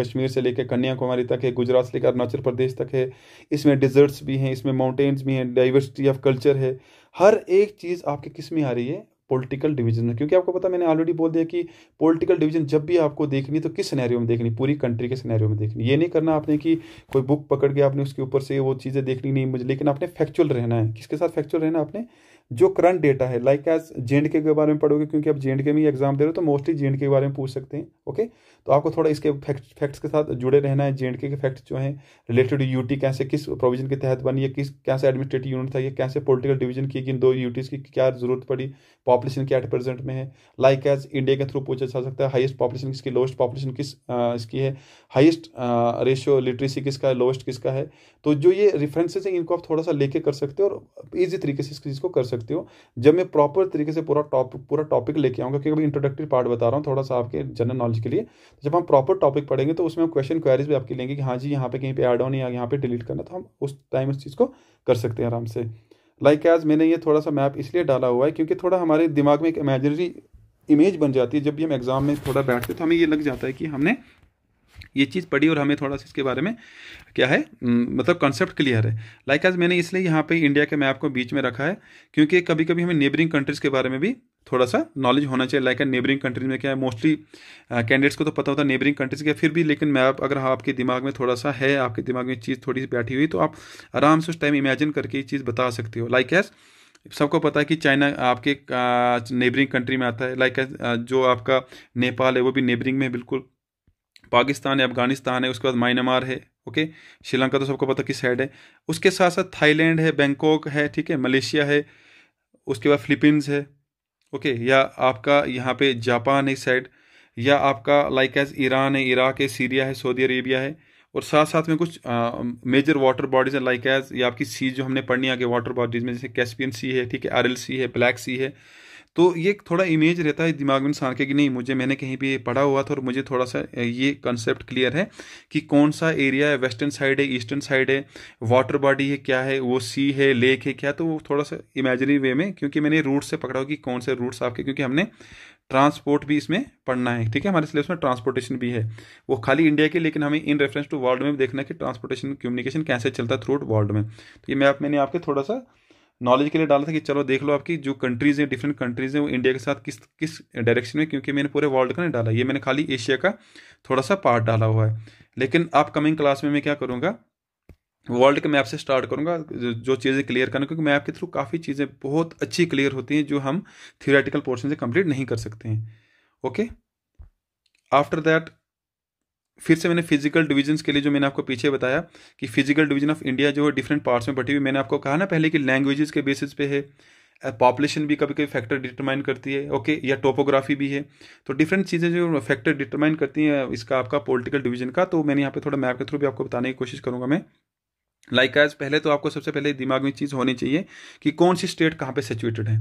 कश्मीर से लेकर कन्याकुमारी तक है गुजरात से लेकर अरुणाचल प्रदेश तक है इसमें डिजर्ट्स भी हैं इसमें माउंटेन्स भी हैं डाइवर्सिटी ऑफ कल्चर है हर एक चीज़ आपके किस में आ रही है पॉलिटिकल डिवीजन में क्योंकि आपको पता मैंने ऑलरेडी बोल दिया कि पॉलिटिकल डिवीजन जब भी आपको देखनी तो किस सिनेरियो में देखनी पूरी कंट्री के सिनेरियो में देखनी ये नहीं करना आपने कि कोई बुक पकड़ के आपने उसके ऊपर से वो चीज़ें देखनी नहीं मुझे लेकिन आपने फैक्चुअल रहना है किसके साथ फैक्चुअल रहना आपने जो करंट डेटा है लाइक एज जे के बारे में पढ़ोगे क्योंकि आप जे के में एग्जाम दे रहे हो तो मोस्टली जे के बारे में पूछ सकते हैं ओके तो आपको थोड़ा इसके फैक्ट फैक्ट्स के साथ जुड़े रहना है जे के फैक्ट्स जो हैं रिलेटेड यू टी कैसे किस प्रोविजन के तहत बनी है किस कैसे एडमिनिस्ट्रेटिव यूनिट था ये कैसे पोलिटिकल डिवीजन की इन दो यूटीज़ की क्या जरूरत पड़ी पॉपुलेशन क्या एट प्रेजेंट में है लाइक एज इंडिया के थ्रू पूछा जा सकता है हाईएस्ट पॉपुलेशन किसकी लोएस्ट पॉपुलेशन किस इसकी है हाईएस्ट रेशियो लिटरेसी किसका है लोएस्ट किसका है तो जो ये रेफरेंसेज हैं इनको आप थोड़ा सा लेके कर सकते हो और ईजी तरीके से इस चीज़ को कर सकते हो जब मैं प्रॉपर तरीके से पूरा टॉपिक पूरा टॉपिक लेके आऊँगा क्योंकि इंट्रोडक्टरी पार्ट बता रहा हूँ थोड़ा सा आपके जनरल नॉलेज के लिए जब हम प्रॉपर टॉपिक पढ़ेंगे तो उसमें हम क्वेश्चन क्वारीज भी आपकी लेंगे कि हाँ जी यहाँ पे कहीं पे ऐड ऑन या यहाँ पे डिलीट करना तो हम उस टाइम उस चीज़ को कर सकते हैं आराम से लाइक एज मैंने ये थोड़ा सा मैप इसलिए डाला हुआ है क्योंकि थोड़ा हमारे दिमाग में एक इमेजनरी इमेज बन जाती है जब भी हम एग्ज़ाम में थोड़ा बैठते तो हमें ये लग जाता है कि हमने ये चीज़ पढ़ी और हमें थोड़ा सा इसके बारे में क्या है हम्म, मतलब कॉन्सेप्ट क्लियर है लाइक like एज मैंने इसलिए यहाँ पे इंडिया के मैप को बीच में रखा है क्योंकि कभी कभी हमें नेबरिंग कंट्रीज़ के बारे में भी थोड़ा सा नॉलेज होना चाहिए लाइक नेबरिंग कंट्रीज में क्या है मोस्टली कैंडिडेट्स uh, को तो पता होता है नेबरिंग कंट्रीज क्या फिर भी लेकिन मैं आप अगर हाँ, आपके दिमाग में थोड़ा सा है आपके दिमाग में चीज़ थोड़ी सी बैठी हुई तो आप आराम से उस टाइम इमेजिन करके ये चीज़ बता सकते हो लाइक एज सबको पता है कि चाइना आपके नेबरिंग uh, कंट्री में आता है लाइक uh, जो आपका नेपाल है वो भी नेबरिंग में बिल्कुल पाकिस्तान है अफगानिस्तान है उसके बाद म्यांमार है ओके श्रीलंका तो सबको पता किस साइड है उसके साथ साथ थाईलैंड है बैंकॉक है ठीक है मलेशिया है उसके बाद फिलीपींस है ओके या आपका यहाँ पे जापान है साइड या आपका लाइक एज ईरान है इराक है सीरिया है सऊदी अरेबिया है और साथ साथ में कुछ मेजर वाटर बॉडीज हैं लाइक एज या आपकी सी जो हमने पढ़नी आगे वाटर बॉडीज में जैसे कैस्पियन सी है ठीक है आर सी है ब्लैक सी है तो ये थोड़ा इमेज रहता है दिमाग में इंसान के कि नहीं मुझे मैंने कहीं भी पढ़ा हुआ था और मुझे थोड़ा सा ये कंसेप्ट क्लियर है कि कौन सा एरिया है वेस्टर्न साइड है ईस्टर्न साइड है वाटर बॉडी है क्या है वो सी है लेक है क्या तो वो थोड़ा सा इमेजनरी वे में क्योंकि मैंने रूट से पकड़ा हो कि कौन से रूट्स आपके क्योंकि हमने ट्रांसपोर्ट भी इसमें पढ़ना है ठीक है हमारे सिलेबस में ट्रांसपोर्टेशन भी है वो खाली इंडिया के लेकिन हमें इन रेफरेंस टू वर्ल्ड में भी देखना है कि ट्रांसपोर्टेशन कम्युनिकेशन कैसे चलता है थ्रू वर्ल्ड में तो ये मैं आप मैंने आपके थोड़ा सा नॉलेज के लिए डाला था कि चलो देख लो आपकी जो कंट्रीज़ हैं डिफरेंट कंट्रीज़ हैं वो इंडिया के साथ किस किस डायरेक्शन में क्योंकि मैंने पूरे वर्ल्ड का नहीं डाला ये मैंने खाली एशिया का थोड़ा सा पार्ट डाला हुआ है लेकिन अपकमिंग क्लास में मैं क्या करूँगा वर्ल्ड के मैप से स्टार्ट करूंगा जो चीज़ें क्लियर करना क्योंकि मैप के थ्रू काफ़ी चीज़ें बहुत अच्छी क्लियर होती हैं जो हम थियोरेटिकल पोर्शन से कंप्लीट नहीं कर सकते हैं ओके आफ्टर दैट फिर से मैंने फिजिकल डिविजन्स के लिए जो मैंने आपको पीछे बताया कि फिजिकल डिवीजन ऑफ इंडिया जो है डिफरेंट पार्ट्स में बटी हुई मैंने आपको कहा ना पहले कि लैंग्वेजेस के बेसिस पे है पॉपुलेशन भी कभी कभी फैक्टर डिटरमाइन करती है ओके या टोपोग्राफी भी है तो डिफरेंट चीज़ें जो फैक्टर डिटरमाइन करती हैं इसका आपका पॉलिटिकल डिवीजन का तो मैंने यहाँ पे थोड़ा मैप के थ्रू भी आपको बताने की कोशिश करूँगा मैं लाइक like एज पहले तो आपको सबसे पहले दिमाग में चीज़ होनी चाहिए कि कौन सी स्टेट कहाँ पे सिचुएटेड है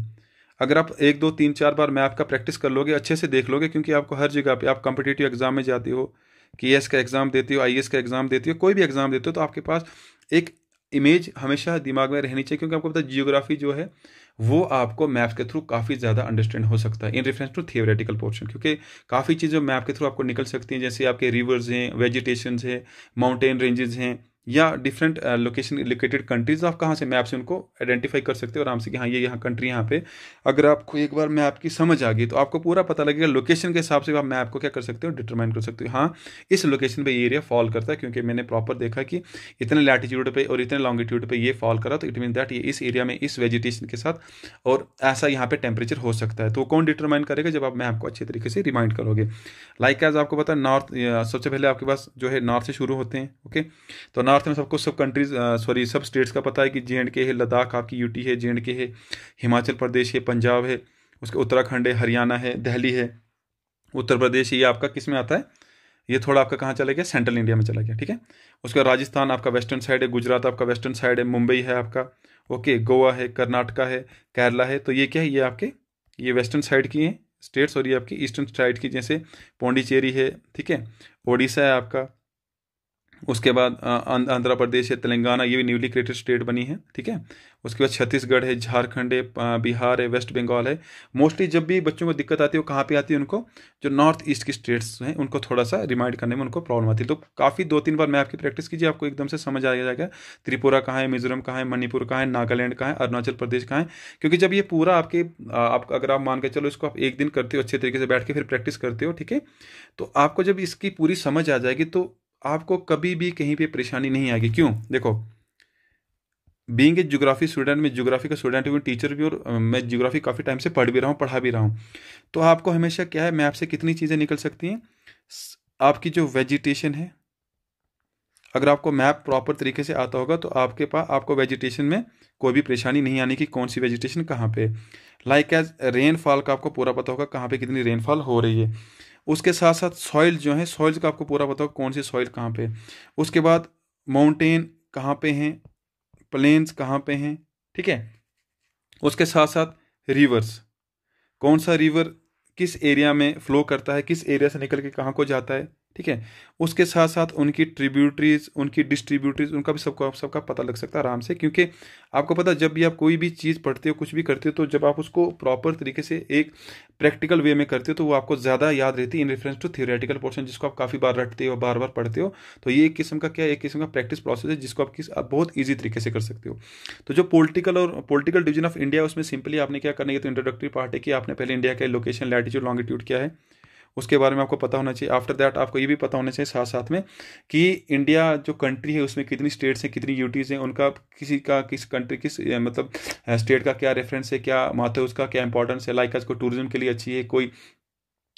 अगर आप एक दो तीन चार बार मैप का प्रैक्टिस कर लोगे अच्छे से देख लोगे क्योंकि आपको हर जगह पे आप कॉम्पिटेटिव एग्जाम में जाते हो के एस e का एग्ज़ाम देते हो आई एस e का एग्ज़ाम देते हो कोई भी एग्ज़ाम देते हो तो आपके पास एक इमेज हमेशा दिमाग में रहनी चाहिए क्योंकि आपको पता है जियोग्राफी जो है वो आपको मैप के थ्रू काफ़ी ज़्यादा अंडरस्टैंड हो सकता है in reference to theoretical portion क्योंकि काफ़ी चीज़ें मैप के थ्रू आपको निकल सकती हैं जैसे आपके रिवर्स हैं वेजिटेशन हैं माउंटेन रेंजेस हैं या डिफरेंट लोकेशन लोकेटेड कंट्रीज आप कहाँ से मैप से उनको आइडेंटिफाई कर सकते हो आराम से कि हाँ ये यहाँ कंट्री यहाँ पे अगर आपको एक बार मैप की समझ आ गई तो आपको पूरा पता लगेगा लोकेशन के हिसाब से आप मैप को क्या कर सकते हो डिटरमाइन कर सकते हो हाँ इस लोकेशन पे ये एरिया फॉल करता है क्योंकि मैंने प्रॉपर देखा कि इतने लैटिट्यूड पे और इतने लॉन्गिट्यूड पे ये फॉल करा तो इट मीन दैट ये इस एरिया में इस वेजिटेशन के साथ और ऐसा यहाँ पे टेम्परेचर हो सकता है तो कौन डिटरमाइन करेगा जब आप मैप को अच्छे तरीके से रिमाइंड करोगे लाइक एज आपको पता है नॉर्थ सबसे पहले आपके पास जो है नॉर्थ से शुरू होते हैं ओके तो नॉर्थ में सबको सब कंट्रीज सॉरी सब स्टेट्स का पता है कि जे एंड के है लद्दाख आपकी यूटी है जे एंड के है हिमाचल प्रदेश है पंजाब है उसके उत्तराखंड है हरियाणा है दिल्ली है उत्तर प्रदेश ये आपका किस में आता है ये थोड़ा आपका कहाँ चला गया सेंट्रल इंडिया में चला गया ठीक है उसका राजस्थान आपका वेस्टर्न साइड है गुजरात आपका वेस्टर्न साइड है मुंबई है आपका ओके गोवा है कर्नाटका है केरला है तो ये क्या है ये आपके ये वेस्टर्न साइड की हैं स्टेट्स और ये आपकी ईस्टर्न साइड की जैसे पौंडीचेरी है ठीक है ओडिशा है आपका उसके बाद आंध्र प्रदेश है तेलंगाना ये भी न्यूली क्रिएटेड स्टेट बनी है ठीक है उसके बाद छत्तीसगढ़ है झारखंड है बिहार है वेस्ट बंगाल है मोस्टली जब भी बच्चों को दिक्कत आती है वो कहाँ पे आती है उनको जो नॉर्थ ईस्ट की स्टेट्स हैं उनको थोड़ा सा रिमाइंड करने में उनको प्रॉब्लम आती है तो काफ़ी दो तीन बार मैं आपकी प्रैक्टिस कीजिए आपको एकदम से समझ आ जाएगा त्रिपुरा कहाँ है मिजोरम कहाँ है मणिपुर कहाँ है नागालैंड कहाँ है अरुणाचल प्रदेश कहाँ है क्योंकि जब ये पूरा आपके आप अगर आप मान के चलो इसको आप एक दिन करते हो अच्छे तरीके से बैठ के फिर प्रैक्टिस करते हो ठीक है तो आपको जब इसकी पूरी समझ आ जाएगी तो आपको कभी भी कहीं पे परेशानी नहीं आएगी क्यों देखो बींग ए जोग्राफी स्टूडेंट में जोग्राफी का स्टूडेंट हूँ टीचर भी और मैं जोग्राफी काफ़ी टाइम से पढ़ भी रहा हूँ पढ़ा भी रहा हूँ तो आपको हमेशा क्या है मैप से कितनी चीज़ें निकल सकती हैं आपकी जो वेजिटेशन है अगर आपको मैप प्रॉपर तरीके से आता होगा तो आपके पास आपको वेजिटेशन में कोई भी परेशानी नहीं आने की कौन सी वेजिटेशन कहाँ पे लाइक एज रेनफॉल का आपको पूरा पता होगा कहाँ पे कितनी रेनफॉल हो रही है उसके साथ साथ सॉइल जो है सॉइल्स का आपको पूरा बताओ कौन सी सॉइल कहाँ पे उसके बाद माउंटेन कहाँ पे हैं प्लेन्स कहाँ पे हैं ठीक है उसके साथ साथ रिवर्स कौन सा रिवर किस एरिया में फ्लो करता है किस एरिया से निकल के कहाँ को जाता है ठीक है उसके साथ साथ उनकी ट्रिब्यूटरीज उनकी डिस्ट्रीब्यूटरीज उनका भी सबको आप सबका पता लग सकता है आराम से क्योंकि आपको पता जब भी आप कोई भी चीज़ पढ़ते हो कुछ भी करते हो तो जब आप उसको प्रॉपर तरीके से एक प्रैक्टिकल वे में करते हो तो वो आपको ज़्यादा याद रहती है in reference to theoretical portion जिसको आप काफ़ी बार रटते हो बार बार पढ़ते हो तो ये एक किस्म का क्या एक किस्म का प्रैक्टिस प्रोसेस है जिसको आप किस आप बहुत ईजी तरीके से कर सकते हो तो जो पोलिटिकल और पोलिटिकल डिवीजन ऑफ इंडिया उसमें सिंपली आपने क्या करना है तो इंट्रोडक्टरी पार्ट है कि आपने पहले इंडिया का लोकेशन लैटिट्यूड लॉन्गिट्यूड क्या है उसके बारे में आपको पता होना चाहिए आफ्टर दैट आपको ये भी पता होना चाहिए साथ साथ में कि इंडिया जो कंट्री है उसमें कितनी स्टेट्स हैं कितनी यूटीज़ हैं उनका किसी का किस कंट्री किस मतलब स्टेट का क्या रेफरेंस है क्या माथे उसका क्या इंपॉर्टेंस है लाइक उसको कोई टूरिज्म के लिए अच्छी है कोई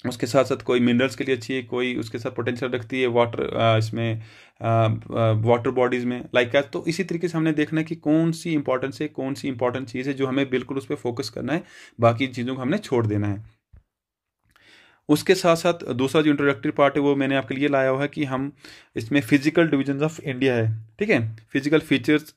उसके साथ साथ कोई मिनरल्स के लिए अच्छी है कोई उसके साथ पोटेंशियल रखती है वाटर इसमें वाटर बॉडीज़ में लाइक like तो इसी तरीके से हमने देखना है कि कौन सी इंपॉर्टेंस है कौन सी इंपॉर्टेंट चीज़ है जो हमें बिल्कुल उस पर फोकस करना है बाकी चीज़ों को हमने छोड़ देना है उसके साथ साथ दूसरा जो इंट्रोडक्टरी पार्ट है वो मैंने आपके लिए लाया हुआ है कि हम इसमें फिजिकल डिविजन ऑफ इंडिया है ठीक है फिजिकल फीचर्स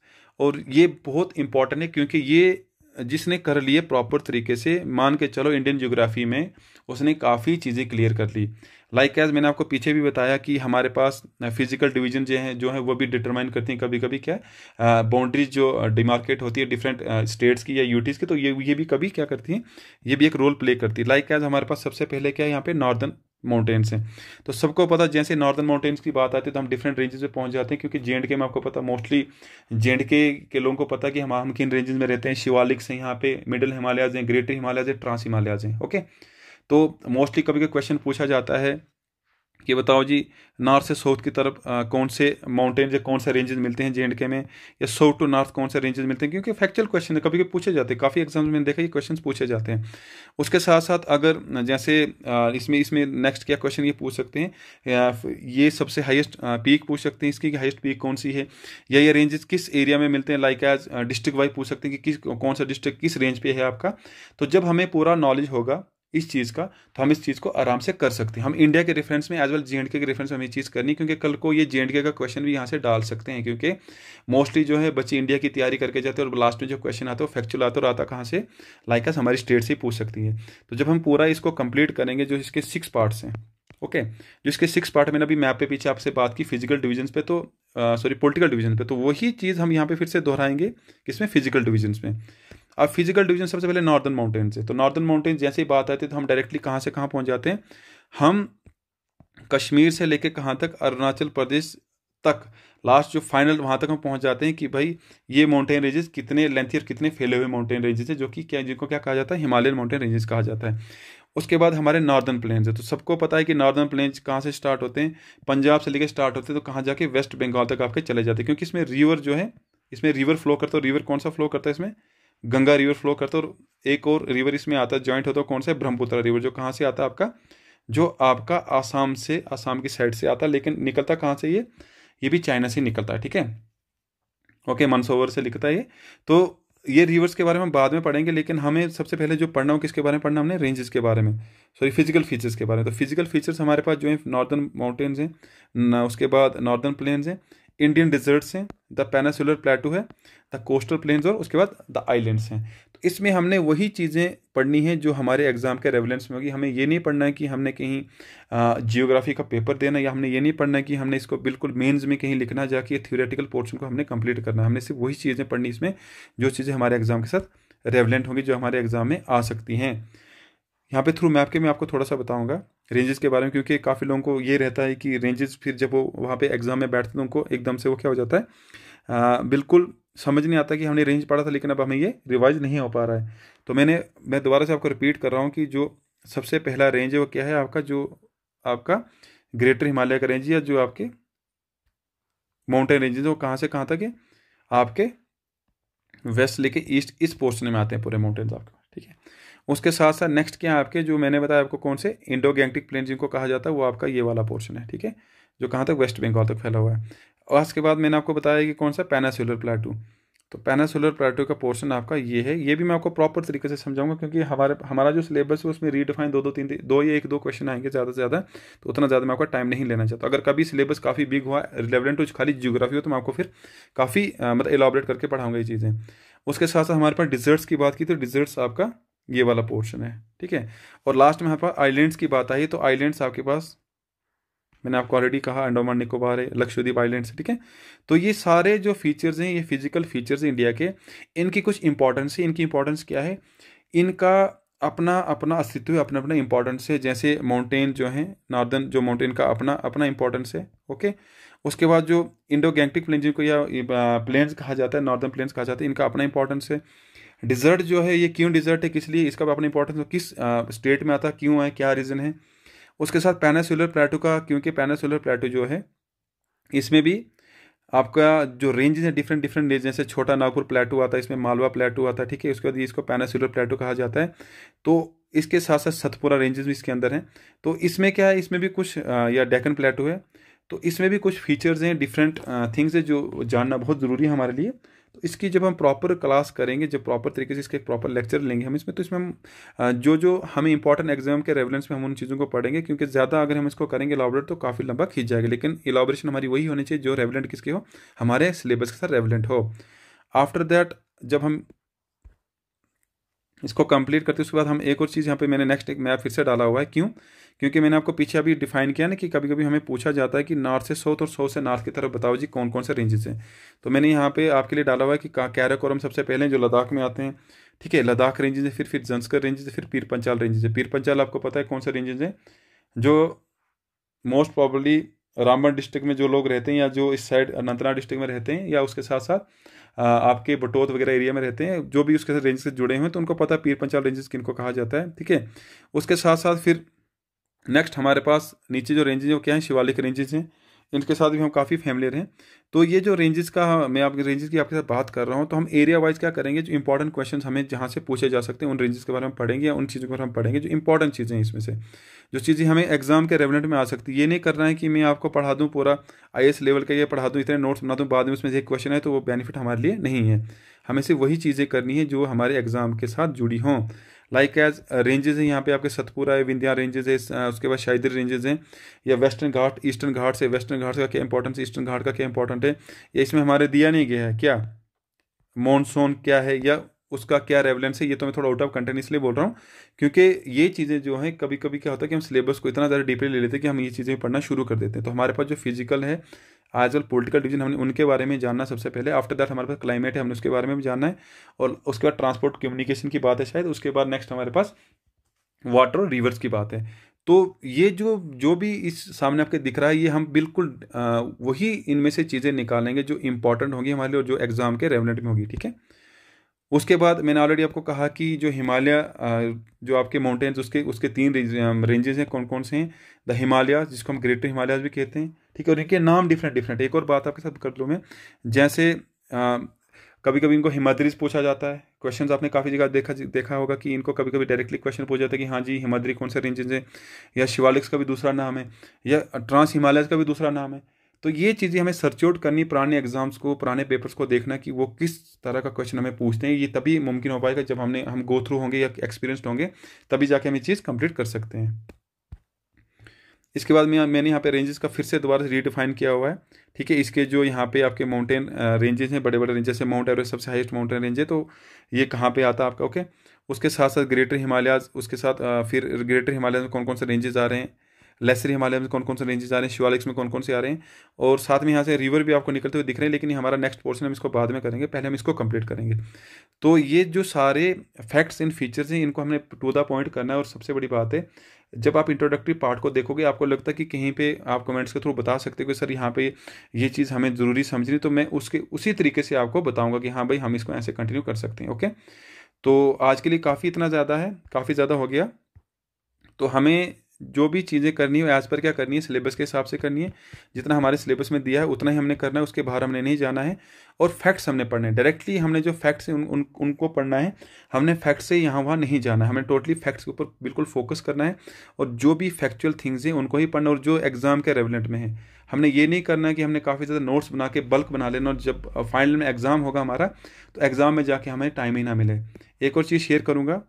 और ये बहुत इंपॉर्टेंट है क्योंकि ये जिसने कर लिए प्रॉपर तरीके से मान के चलो इंडियन ज्योग्राफी में उसने काफ़ी चीज़ें क्लियर कर ली लाइक like एज मैंने आपको पीछे भी बताया कि हमारे पास फिजिकल डिवीजन जो हैं जो है वो भी डिटरमाइन करती हैं कभी कभी क्या बाउंड्रीज जो डिमार्केट होती है डिफरेंट स्टेट्स की या यूटीज़ की तो ये ये भी कभी क्या करती हैं ये भी एक रोल प्ले करती है लाइक एज हमारे पास सबसे पहले क्या है यहाँ पे नॉर्दर्न माउंटेन्स हैं तो सबको पता जैसे नॉर्दर्न माउंटेन्स की बात आती है तो हम डिफरेंट रेंजेस में पहुंच जाते हैं क्योंकि जे के में आपको पता मोस्टली जे के के लोगों को पता कि हम हम किन रेंजेस में रहते हैं शिवालिक्स हैं यहाँ पे मिडिल हिमालयाज हैं ग्रेटर हिमालयाज हैं ट्रांस हिमालयाज हैं ओके तो मोस्टली कभी कभी क्वेश्चन पूछा जाता है कि बताओ जी नॉर्थ से साउथ की तरफ आ, कौन से माउंटेन या कौन से रेंजेस मिलते हैं जे एंड के में या साउथ टू नॉर्थ कौन से रेंजेस मिलते हैं क्योंकि फैक्चुअल क्वेश्चन है कभी कभी पूछे जाते हैं काफ़ी एग्जाम्स में देखा ये क्वेश्चन पूछे जाते हैं उसके साथ साथ अगर जैसे इसमें इसमें नेक्स्ट क्या क्वेश्चन ये पूछ सकते हैं ये सबसे हाइस्ट पीक पूछ सकते हैं इसकी हाइस्ट पीक कौन सी है या ये रेंजेस किस एरिया में मिलते हैं लाइक एज डिस्ट्रिक्ट वाइज पूछ सकते हैं कि किस कौन सा डिस्ट्रिक्ट किस रेंज पे है आपका तो जब हमें पूरा नॉलेज होगा इस चीज़ का तो हम इस चीज़ को आराम से कर सकते हैं हम इंडिया के रेफरेंस में as well J and K reference में हमें चीज़ करनी क्योंकि कल को ये जे एंड के का क्वेश्चन भी यहाँ से डाल सकते हैं क्योंकि मोस्टली जो है बच्चे इंडिया की तैयारी करके जाते हैं और लास्ट में जो क्वेश्चन आता है फैक्चुअल आता और आता कहाँ से लाइकास हमारी स्टेट से ही पूछ सकती है तो जब हम पूरा इसको कंप्लीट करेंगे जो इसके सिक्स पार्ट्स हैं ओके okay. जो इसके सिक्स पार्ट मैंने अभी मैप पे पीछे आपसे बात की फिजिकल डिविजन्स पे तो सॉरी पॉलिटिकल डिविजन पे तो वही चीज़ हम यहाँ पे फिर से दोहराएंगे किसमें फिजिकल डिविजन्स में अब फिजिकल डिवीजन सबसे पहले नॉर्दर्न माउंटेन से तो नॉर्दर्न माउंटेन जैसे ही बात आती है तो हम डायरेक्टली कहाँ से कहाँ पहुँच जाते हैं हम कश्मीर से लेकर कहाँ तक अरुणाचल प्रदेश तक लास्ट जो फाइनल वहाँ तक हम पहुँच जाते हैं कि भाई ये माउंटेन रेंजेस कितने लेंथी और कितने फैले हुए माउंटेन रेंजेस हैं जो कि क्या जिनको क्या कहा जाता है हिमालयन माउंटेन रेंजेस कहा जाता है उसके बाद हमारे नॉर्दर्न प्लेन्स है तो सबको पता है कि नॉर्दर्न प्लेन्स कहाँ से स्टार्ट होते हैं पंजाब से लेकर स्टार्ट होते हैं तो कहाँ जाके वेस्ट बंगाल तक आपके चले जाते हैं क्योंकि इसमें रिवर जो है इसमें रिवर फ्लो करता है रिवर कौन सा फ्लो करता है इसमें गंगा रिवर फ्लो करता है और एक और रिवर इसमें आता है ज्वाइंट होता है कौन सा है ब्रह्मपुत्र रिवर जो कहाँ से आता है आपका जो आपका आसाम से आसाम की साइड से आता है लेकिन निकलता कहाँ से ये ये भी चाइना से निकलता है ठीक है ओके मनसोवर से लिखता है ये तो ये रिवर्स के बारे में बाद में पढ़ेंगे लेकिन हमें सबसे पहले जो पढ़ना हो किसके बारे में पढ़ना हमने रेंजेस के बारे में सॉरी फिजिकल फीचर्स के बारे में तो फिजिकल फीचर्स हमारे पास जो है नॉर्दर्न माउंटेन्स हैं उसके बाद नॉर्दर्न प्लेन्स हैं इंडियन डिजर्ट्स हैं द पेनासुलर प्लेटू है द कोस्टल प्लेन्स और उसके बाद द आइलैंड्स हैं तो इसमें हमने वही चीज़ें पढ़नी हैं जो हमारे एग्ज़ाम के रेवलेंस में होगी हमें ये नहीं पढ़ना है कि हमने कहीं जियोग्राफी का पेपर देना या हमने ये नहीं पढ़ना है कि हमने इसको बिल्कुल मेन्स में कहीं लिखना जाके थियोरेटिकल पोर्शन को हमने कंप्लीट करना है हमने सिर्फ वही चीज़ें पढ़नी इसमें जो चीज़ें हमारे एग्ज़ाम के साथ रेवलेंट होंगी जो हमारे एग्ज़ाम में आ सकती हैं यहाँ पे थ्रू मैप के मैं आपको थोड़ा सा बताऊंगा रेंजेस के बारे में क्योंकि काफ़ी लोगों को ये रहता है कि रेंजेस फिर जब वो वहाँ पे एग्ज़ाम में बैठते हैं तो उनको एकदम से वो क्या हो जाता है आ, बिल्कुल समझ नहीं आता कि हमने रेंज पढ़ा था लेकिन अब हमें ये रिवाइज नहीं हो पा रहा है तो मैंने मैं दोबारा से आपको रिपीट कर रहा हूँ कि जो सबसे पहला रेंज है वो क्या है आपका जो आपका ग्रेटर हिमालय का रेंज या जो आपके माउंटेन रेंजेस वो कहाँ से कहाँ तक है आपके वेस्ट लेके ईस्ट इस पोर्शन में आते हैं पूरे माउंटेन्स आपके ठीक है उसके साथ साथ नेक्स्ट क्या है आपके जो मैंने बताया आपको कौन से इंडो गैंगटिक प्लेन जिनको कहा जाता है वो आपका ये वाला पोर्शन है ठीक है जो कहाँ तक वेस्ट बंगाल तक फैला हुआ है और उसके बाद मैंने आपको बताया कि कौन सा पैनासुलर प्लाटू तो पैनासुलर प्लाटू का पोर्शन आपका ये है ये भी मैं आपको प्रॉपर तरीके से समझाऊंगा क्योंकि हमारे हमारा जो सिलेबस है उसमें रीडिफाइन दो दो तीन दो या एक दो क्वेश्चन आएंगे ज़्यादा से ज़्यादा तो उतना ज़्यादा मैं आपका टाइम नहीं लेना चाहता अगर कभी सिलेबस काफ़ी बिग हुआ रिलेवेंट टू खाली जियोग्राफी हो तो मैं आपको फिर काफ़ी मतलब एलाबरेट करके पढ़ाऊंगा ये चीज़ें उसके साथ साथ हमारे पास डिजर्ट्स की बात की तो डिजर्ट्स आपका ये वाला पोर्शन है ठीक है और लास्ट में यहाँ पर आइलैंड्स की बात आई तो आइलैंड्स आपके पास मैंने आपको ऑलरेडी कहा अंडोमान निकोबार है लक्षद्वीप आइलैंड्स ठीक है तो ये सारे जो फीचर्स हैं ये फिजिकल फीचर्स हैं इंडिया के इनकी कुछ इंपॉर्टेंस है इनकी इंपॉर्टेंस क्या है इनका अपना अपना अस्तित्व है अपना अपना इंपॉर्टेंस है जैसे माउंटेन जो है नॉर्दर्न जो माउंटेन का अपना अपना इंपॉर्टेंस है ओके उसके बाद जो इंडो गैंगटिक प्लेन जिनको या प्लेन्स कहा जाता है नॉर्दर्न प्लेन्स कहा जाता है इनका अपना इंपॉर्टेंस है डिज़र्ट जो है ये क्यों डिज़र्ट है किस लिए इसका अपना इंपॉर्टेंस किस स्टेट में आता क्यों है क्या रीज़न है उसके साथ पैनासुलर प्लेटो का क्योंकि पैनासुलर प्लेटो जो है इसमें भी आपका जो रेंजेस है डिफरेंट डिफरेंट रेंज जैसे छोटा नागपुर प्लेटो आता है इसमें मालवा प्लेटो आता है ठीक है उसके बाद इसको पैनासुलर प्लेटो कहा जाता है तो इसके साथ साथ सतपुरा रेंजेस भी इसके अंदर हैं तो इसमें क्या है इसमें भी कुछ या डेकन प्लेटो है तो इसमें भी कुछ फीचर्स हैं डिफरेंट थिंग्स हैं जो जानना बहुत ज़रूरी है हमारे लिए तो इसकी जब हम प्रॉपर क्लास करेंगे जब प्रॉपर तरीके से इसके प्रॉपर लेक्चर लेंगे हम इसमें तो इसमें हम जो जो हमें इंपॉर्टेंट एग्जाम के रेवलेंस में हम उन चीज़ों को पढ़ेंगे क्योंकि ज़्यादा अगर हम इसको करेंगे इलाबरेट तो काफ़ी लंबा खींच जाएगा लेकिन इलाबरेशन हमारी वही होनी चाहिए जो रेवलेंट किसके हो हमारे सिलेबस के साथ रेवलेंट हो आफ्टर दैट जब हम इसको कंप्लीट करते उसके बाद हम एक और चीज़ यहाँ पे मैंने नेक्स्ट एक मैप फिर से डाला हुआ है क्यों क्योंकि मैंने आपको पीछे अभी डिफाइन किया ना कि कभी कभी हमें पूछा जाता है कि नॉर्थ से साउथ और साउथ से नॉर्थ की तरफ बताओ जी कौन कौन से रेंजेस हैं तो मैंने यहाँ पे आपके लिए डाला हुआ है कि कैराकोरम सबसे पहले जो लद्दाख में आते हैं ठीक है लद्दाख रेंजेज है फिर फिर जंसकर रेंजेज है फिर पीर पंचाल रेंजेज है पीर पंचाल आपको पता है कौन से रेंजेज हैं जो मोस्ट प्रॉबली रामबन डिस्ट्रिक्ट में जो लोग रहते हैं या जो इस साइड अनंतनाग डिस्ट्रिक्ट में रहते हैं या उसके साथ साथ आपके बटोत वगैरह एरिया में रहते हैं जो भी उसके साथ रेंज से जुड़े हुए हैं तो उनको पता है पीर पंचाल रेंजेस किनको कहा जाता है ठीक है उसके साथ साथ फिर नेक्स्ट हमारे पास नीचे जो रेंजेज वो क्या हैं शिवालिक रेंजेज हैं इनके साथ भी हम काफ़ी फैमिलियर हैं तो ये जो रेंजेस का मैं आपके रेंजेस की आपके साथ बात कर रहा हूँ तो हम एरिया वाइज क्या करेंगे जो इंपॉर्टेंट क्वेश्चन हमें जहाँ से पूछे जा सकते हैं उन रेंजेस के बारे में पढ़ेंगे या उन चीज़ों के बारे में पढ़ेंगे जो इंपॉर्टेंट चीज़ें हैं इसमें से जो चीज़ें हमें एग्जाम के रेवेंट में आ सकती है ये नहीं करना है कि मैं आपको पढ़ा दूँ पूरा आई लेवल का ये पढ़ा दूँ इतने नोट्स बना दूँ बाद में उसमें एक क्वेश्चन है तो वो बेनिफिट हमारे लिए नहीं है हमें सिर्फ वही चीज़ें करनी है जो हमारे एग्जाम के साथ जुड़ी हों लाइक एज रेंजेस हैं यहाँ पे आपके सतपुरा है विंध्या रेंजेस है uh, उसके बाद शाहिदर रेंजेज हैं या वेस्टर्न घाट ईस्टर्न घाट से वेस्टर्न घाट का क्या इंपॉर्टेंस ईस्टर्न घाट का क्या इंपॉर्टेंट है ये इसमें हमारे दिया नहीं गया है क्या मॉनसून क्या है या उसका क्या रेवलेंस है ये तो मैं थोड़ा आउट ऑफ कंटेंट इसलिए बोल रहा हूँ क्योंकि ये चीज़ें जो हैं कभी कभी क्या होता है कि हम सिलेबस को इतना ज़्यादा डीपली ले लेते हैं कि हम ये चीज़ें पढ़ना शुरू कर देते हैं तो हमारे पास जो फिजिकल है आज कल पॉलिटिकल डिवीजन हमने उनके बारे में जानना सबसे पहले आफ्टर दैट हमारे पास क्लाइमेट है हमने उसके बारे में भी जानना है और उसके बाद ट्रांसपोर्ट कम्युनिकेशन की बात है शायद उसके बाद नेक्स्ट हमारे पास वाटर और रिवर्स की बात है तो ये जो जो भी इस सामने आपके दिख रहा है ये हम बिल्कुल वही इनमें से चीज़ें निकालेंगे जो इंपॉर्टेंट होंगी हमारे लिए और जो एग्ज़ाम के रेवनेट में होगी ठीक है उसके बाद मैंने ऑलरेडी आपको कहा कि जो हिमालय जो आपके माउंटेन्स उसके उसके तीन रेंजेस हैं कौन कौन से हैं द हिमालय जिसको हम ग्रेटर हिमालयाज भी कहते हैं ठीक है और इनके नाम डिफरेंट डिफरेंट एक और बात आपके साथ कर लूँ मैं जैसे आ, कभी कभी इनको हिमाद्रीज पूछा जाता है क्वेश्चंस आपने काफ़ी जगह देखा देखा होगा कि इनको कभी कभी डायरेक्टली क्वेश्चन पूछा जाता है कि हाँ जी हिमाद्री कौन से रेंजेज हैं या शिवालिक्स का भी दूसरा नाम है या ट्रांस हिमालय का भी दूसरा नाम है तो ये चीज़ें हमें सर्च आउट करनी पुराने एग्जाम्स को पुराने पेपर्स को देखना कि वो किस तरह का क्वेश्चन हमें पूछते हैं ये तभी मुमकिन हो पाएगा जब हमने हम गो थ्रू होंगे या एक्सपीरियंसड होंगे तभी जाके हम ये चीज़ कंप्लीट कर सकते हैं इसके बाद मैं मैंने यहाँ पे रेंजेस का फिर से दोबारा से रीडिफाइन किया हुआ है ठीक है इसके जो यहाँ पे आपके माउंटेन रेंजेस हैं बड़े बड़े रेंजेस हैं माउंट एवरेस्ट सबसे हाईएस्ट माउंटेन रेंज है तो ये कहाँ पे आता है आपका ओके उसके साथ साथ ग्रेटर हिमालयाज उसके साथ फिर ग्रेटर हिमालयाज में कौन कौन से रेंजेस आ रहे हैं लेसरी हिमालय में कौन कौन से रेंजेस आ रहे हैं शिवालिक्स में कौन कौन से आ रहे हैं और साथ में यहाँ से रिवर भी आपको निकलते हुए दिख रहे हैं लेकिन हमारा नेक्स्ट पोर्सन हम इसको बाद में करेंगे पहले हम इसको कंप्लीट करेंगे तो ये जो सारे फैक्ट्स एंड फीचर्स हैं इनको हमने टू द पॉइंट करना है और सबसे बड़ी बात है जब आप इंट्रोडक्टरी पार्ट को देखोगे आपको लगता है कि कहीं पे आप कमेंट्स के थ्रू बता सकते हो कि सर यहाँ पे ये चीज़ हमें ज़रूरी समझनी तो मैं उसके उसी तरीके से आपको बताऊंगा कि हाँ भाई हम इसको ऐसे कंटिन्यू कर सकते हैं ओके तो आज के लिए काफ़ी इतना ज़्यादा है काफ़ी ज़्यादा हो गया तो हमें जो भी चीज़ें करनी हो एज़ पर क्या करनी है सिलेबस के हिसाब से करनी है जितना हमारे सिलेबस में दिया है उतना ही हमने करना है उसके बाहर हमने नहीं जाना है और फैक्ट्स हमने पढ़ने हैं डायरेक्टली हमने जो फैक्ट्स हैं उन, उन उनको पढ़ना है हमने फैक्ट से यहाँ वहाँ नहीं जाना है हमें टोटली फैक्ट्स के ऊपर बिल्कुल फोकस करना है और जो भी फैक्चुअल थिंग्स हैं उनको ही पढ़ना और जो एग्ज़ाम के रेवलेंट में है हमने ये नहीं करना है कि हमने काफ़ी ज़्यादा नोट्स बना के बल्क बना लेना और जब फाइनल में एग्ज़ाम होगा हमारा तो एग्ज़ाम में जाके हमें टाइम ही ना मिले एक और चीज़ शेयर करूँगा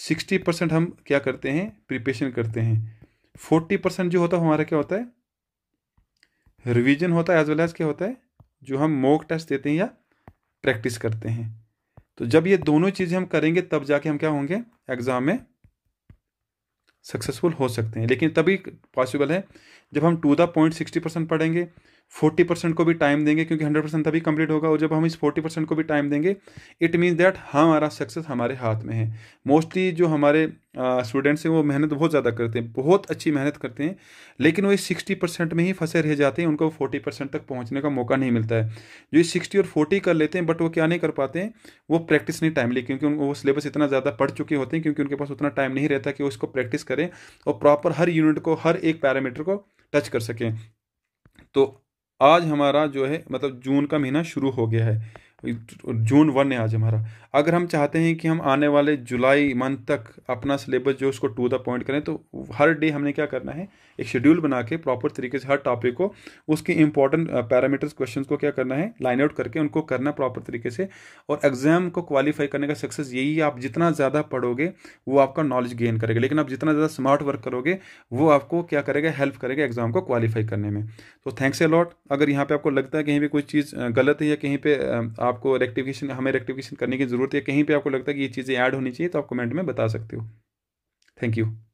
सिक्सटी परसेंट हम क्या करते हैं प्रिपेशन करते हैं फोर्टी परसेंट जो होता है हमारा क्या होता है रिवीजन होता है एज वेल एज क्या होता है जो हम मॉक टेस्ट देते हैं या प्रैक्टिस करते हैं तो जब ये दोनों चीज़ें हम करेंगे तब जाके हम क्या होंगे एग्ज़ाम में सक्सेसफुल हो सकते हैं लेकिन तभी पॉसिबल है जब हम to the point sixty percent पढ़ेंगे फोर्टी परसेंट को भी टाइम देंगे क्योंकि हंड्रेड परसेंट तभी कंप्लीट होगा और जब हम इस फोर्टी परसेंट को भी टाइम देंगे इट मीन्स दैट हमारा सक्सेस हमारे हाथ में है मोस्टली जो हमारे स्टूडेंट्स हैं वो मेहनत बहुत ज़्यादा करते हैं बहुत अच्छी मेहनत करते हैं लेकिन वो इस सिक्सटी परसेंट में ही फंसे रह जाते हैं उनको फोर्टी परसेंट तक पहुँचने का मौका नहीं मिलता है जो ये सिक्सटी और फोर्टी कर लेते हैं बट वो क्या नहीं कर पाते हैं वो प्रैक्टिस नहीं टाइमली क्योंकि उनको वो सिलेबस इतना ज़्यादा पढ़ चुके होते हैं क्योंकि उनके पास उतना टाइम नहीं रहता कि वो इसको प्रैक्टिस करें और प्रॉपर हर यूनिट को हर एक पैरामीटर को टच कर सकें तो आज हमारा जो है मतलब जून का महीना शुरू हो गया है जून वन है आज हमारा अगर हम चाहते हैं कि हम आने वाले जुलाई मंथ तक अपना सिलेबस जो उसको टू द पॉइंट करें तो हर डे हमने क्या करना है एक शेड्यूल बना के प्रॉपर तरीके से हर टॉपिक को उसके इंपॉर्टेंट पैरामीटर्स क्वेश्चन को क्या करना है लाइन आउट करके उनको करना प्रॉपर तरीके से और एग्जाम को क्वालिफाई करने का सक्सेस यही है आप जितना ज़्यादा पढ़ोगे वो आपका नॉलेज गेन करेगा लेकिन आप जितना ज़्यादा स्मार्ट वर्क करोगे वो आपको क्या करेगा हेल्प करेगा एग्जाम को क्वालिफाई करने में तो थैंक्स ए लॉट अगर यहाँ पर आपको लगता है कहीं पर कोई चीज़ गलत है या कहीं पर आपको रेक्टिफिकेशन हमें रेक्टिफिकेशन करने की ज़रूरत है कहीं पर आपको लगता है कि ये चीज़ें ऐड होनी चाहिए तो आप कमेंट में बता सकते हो थैंक यू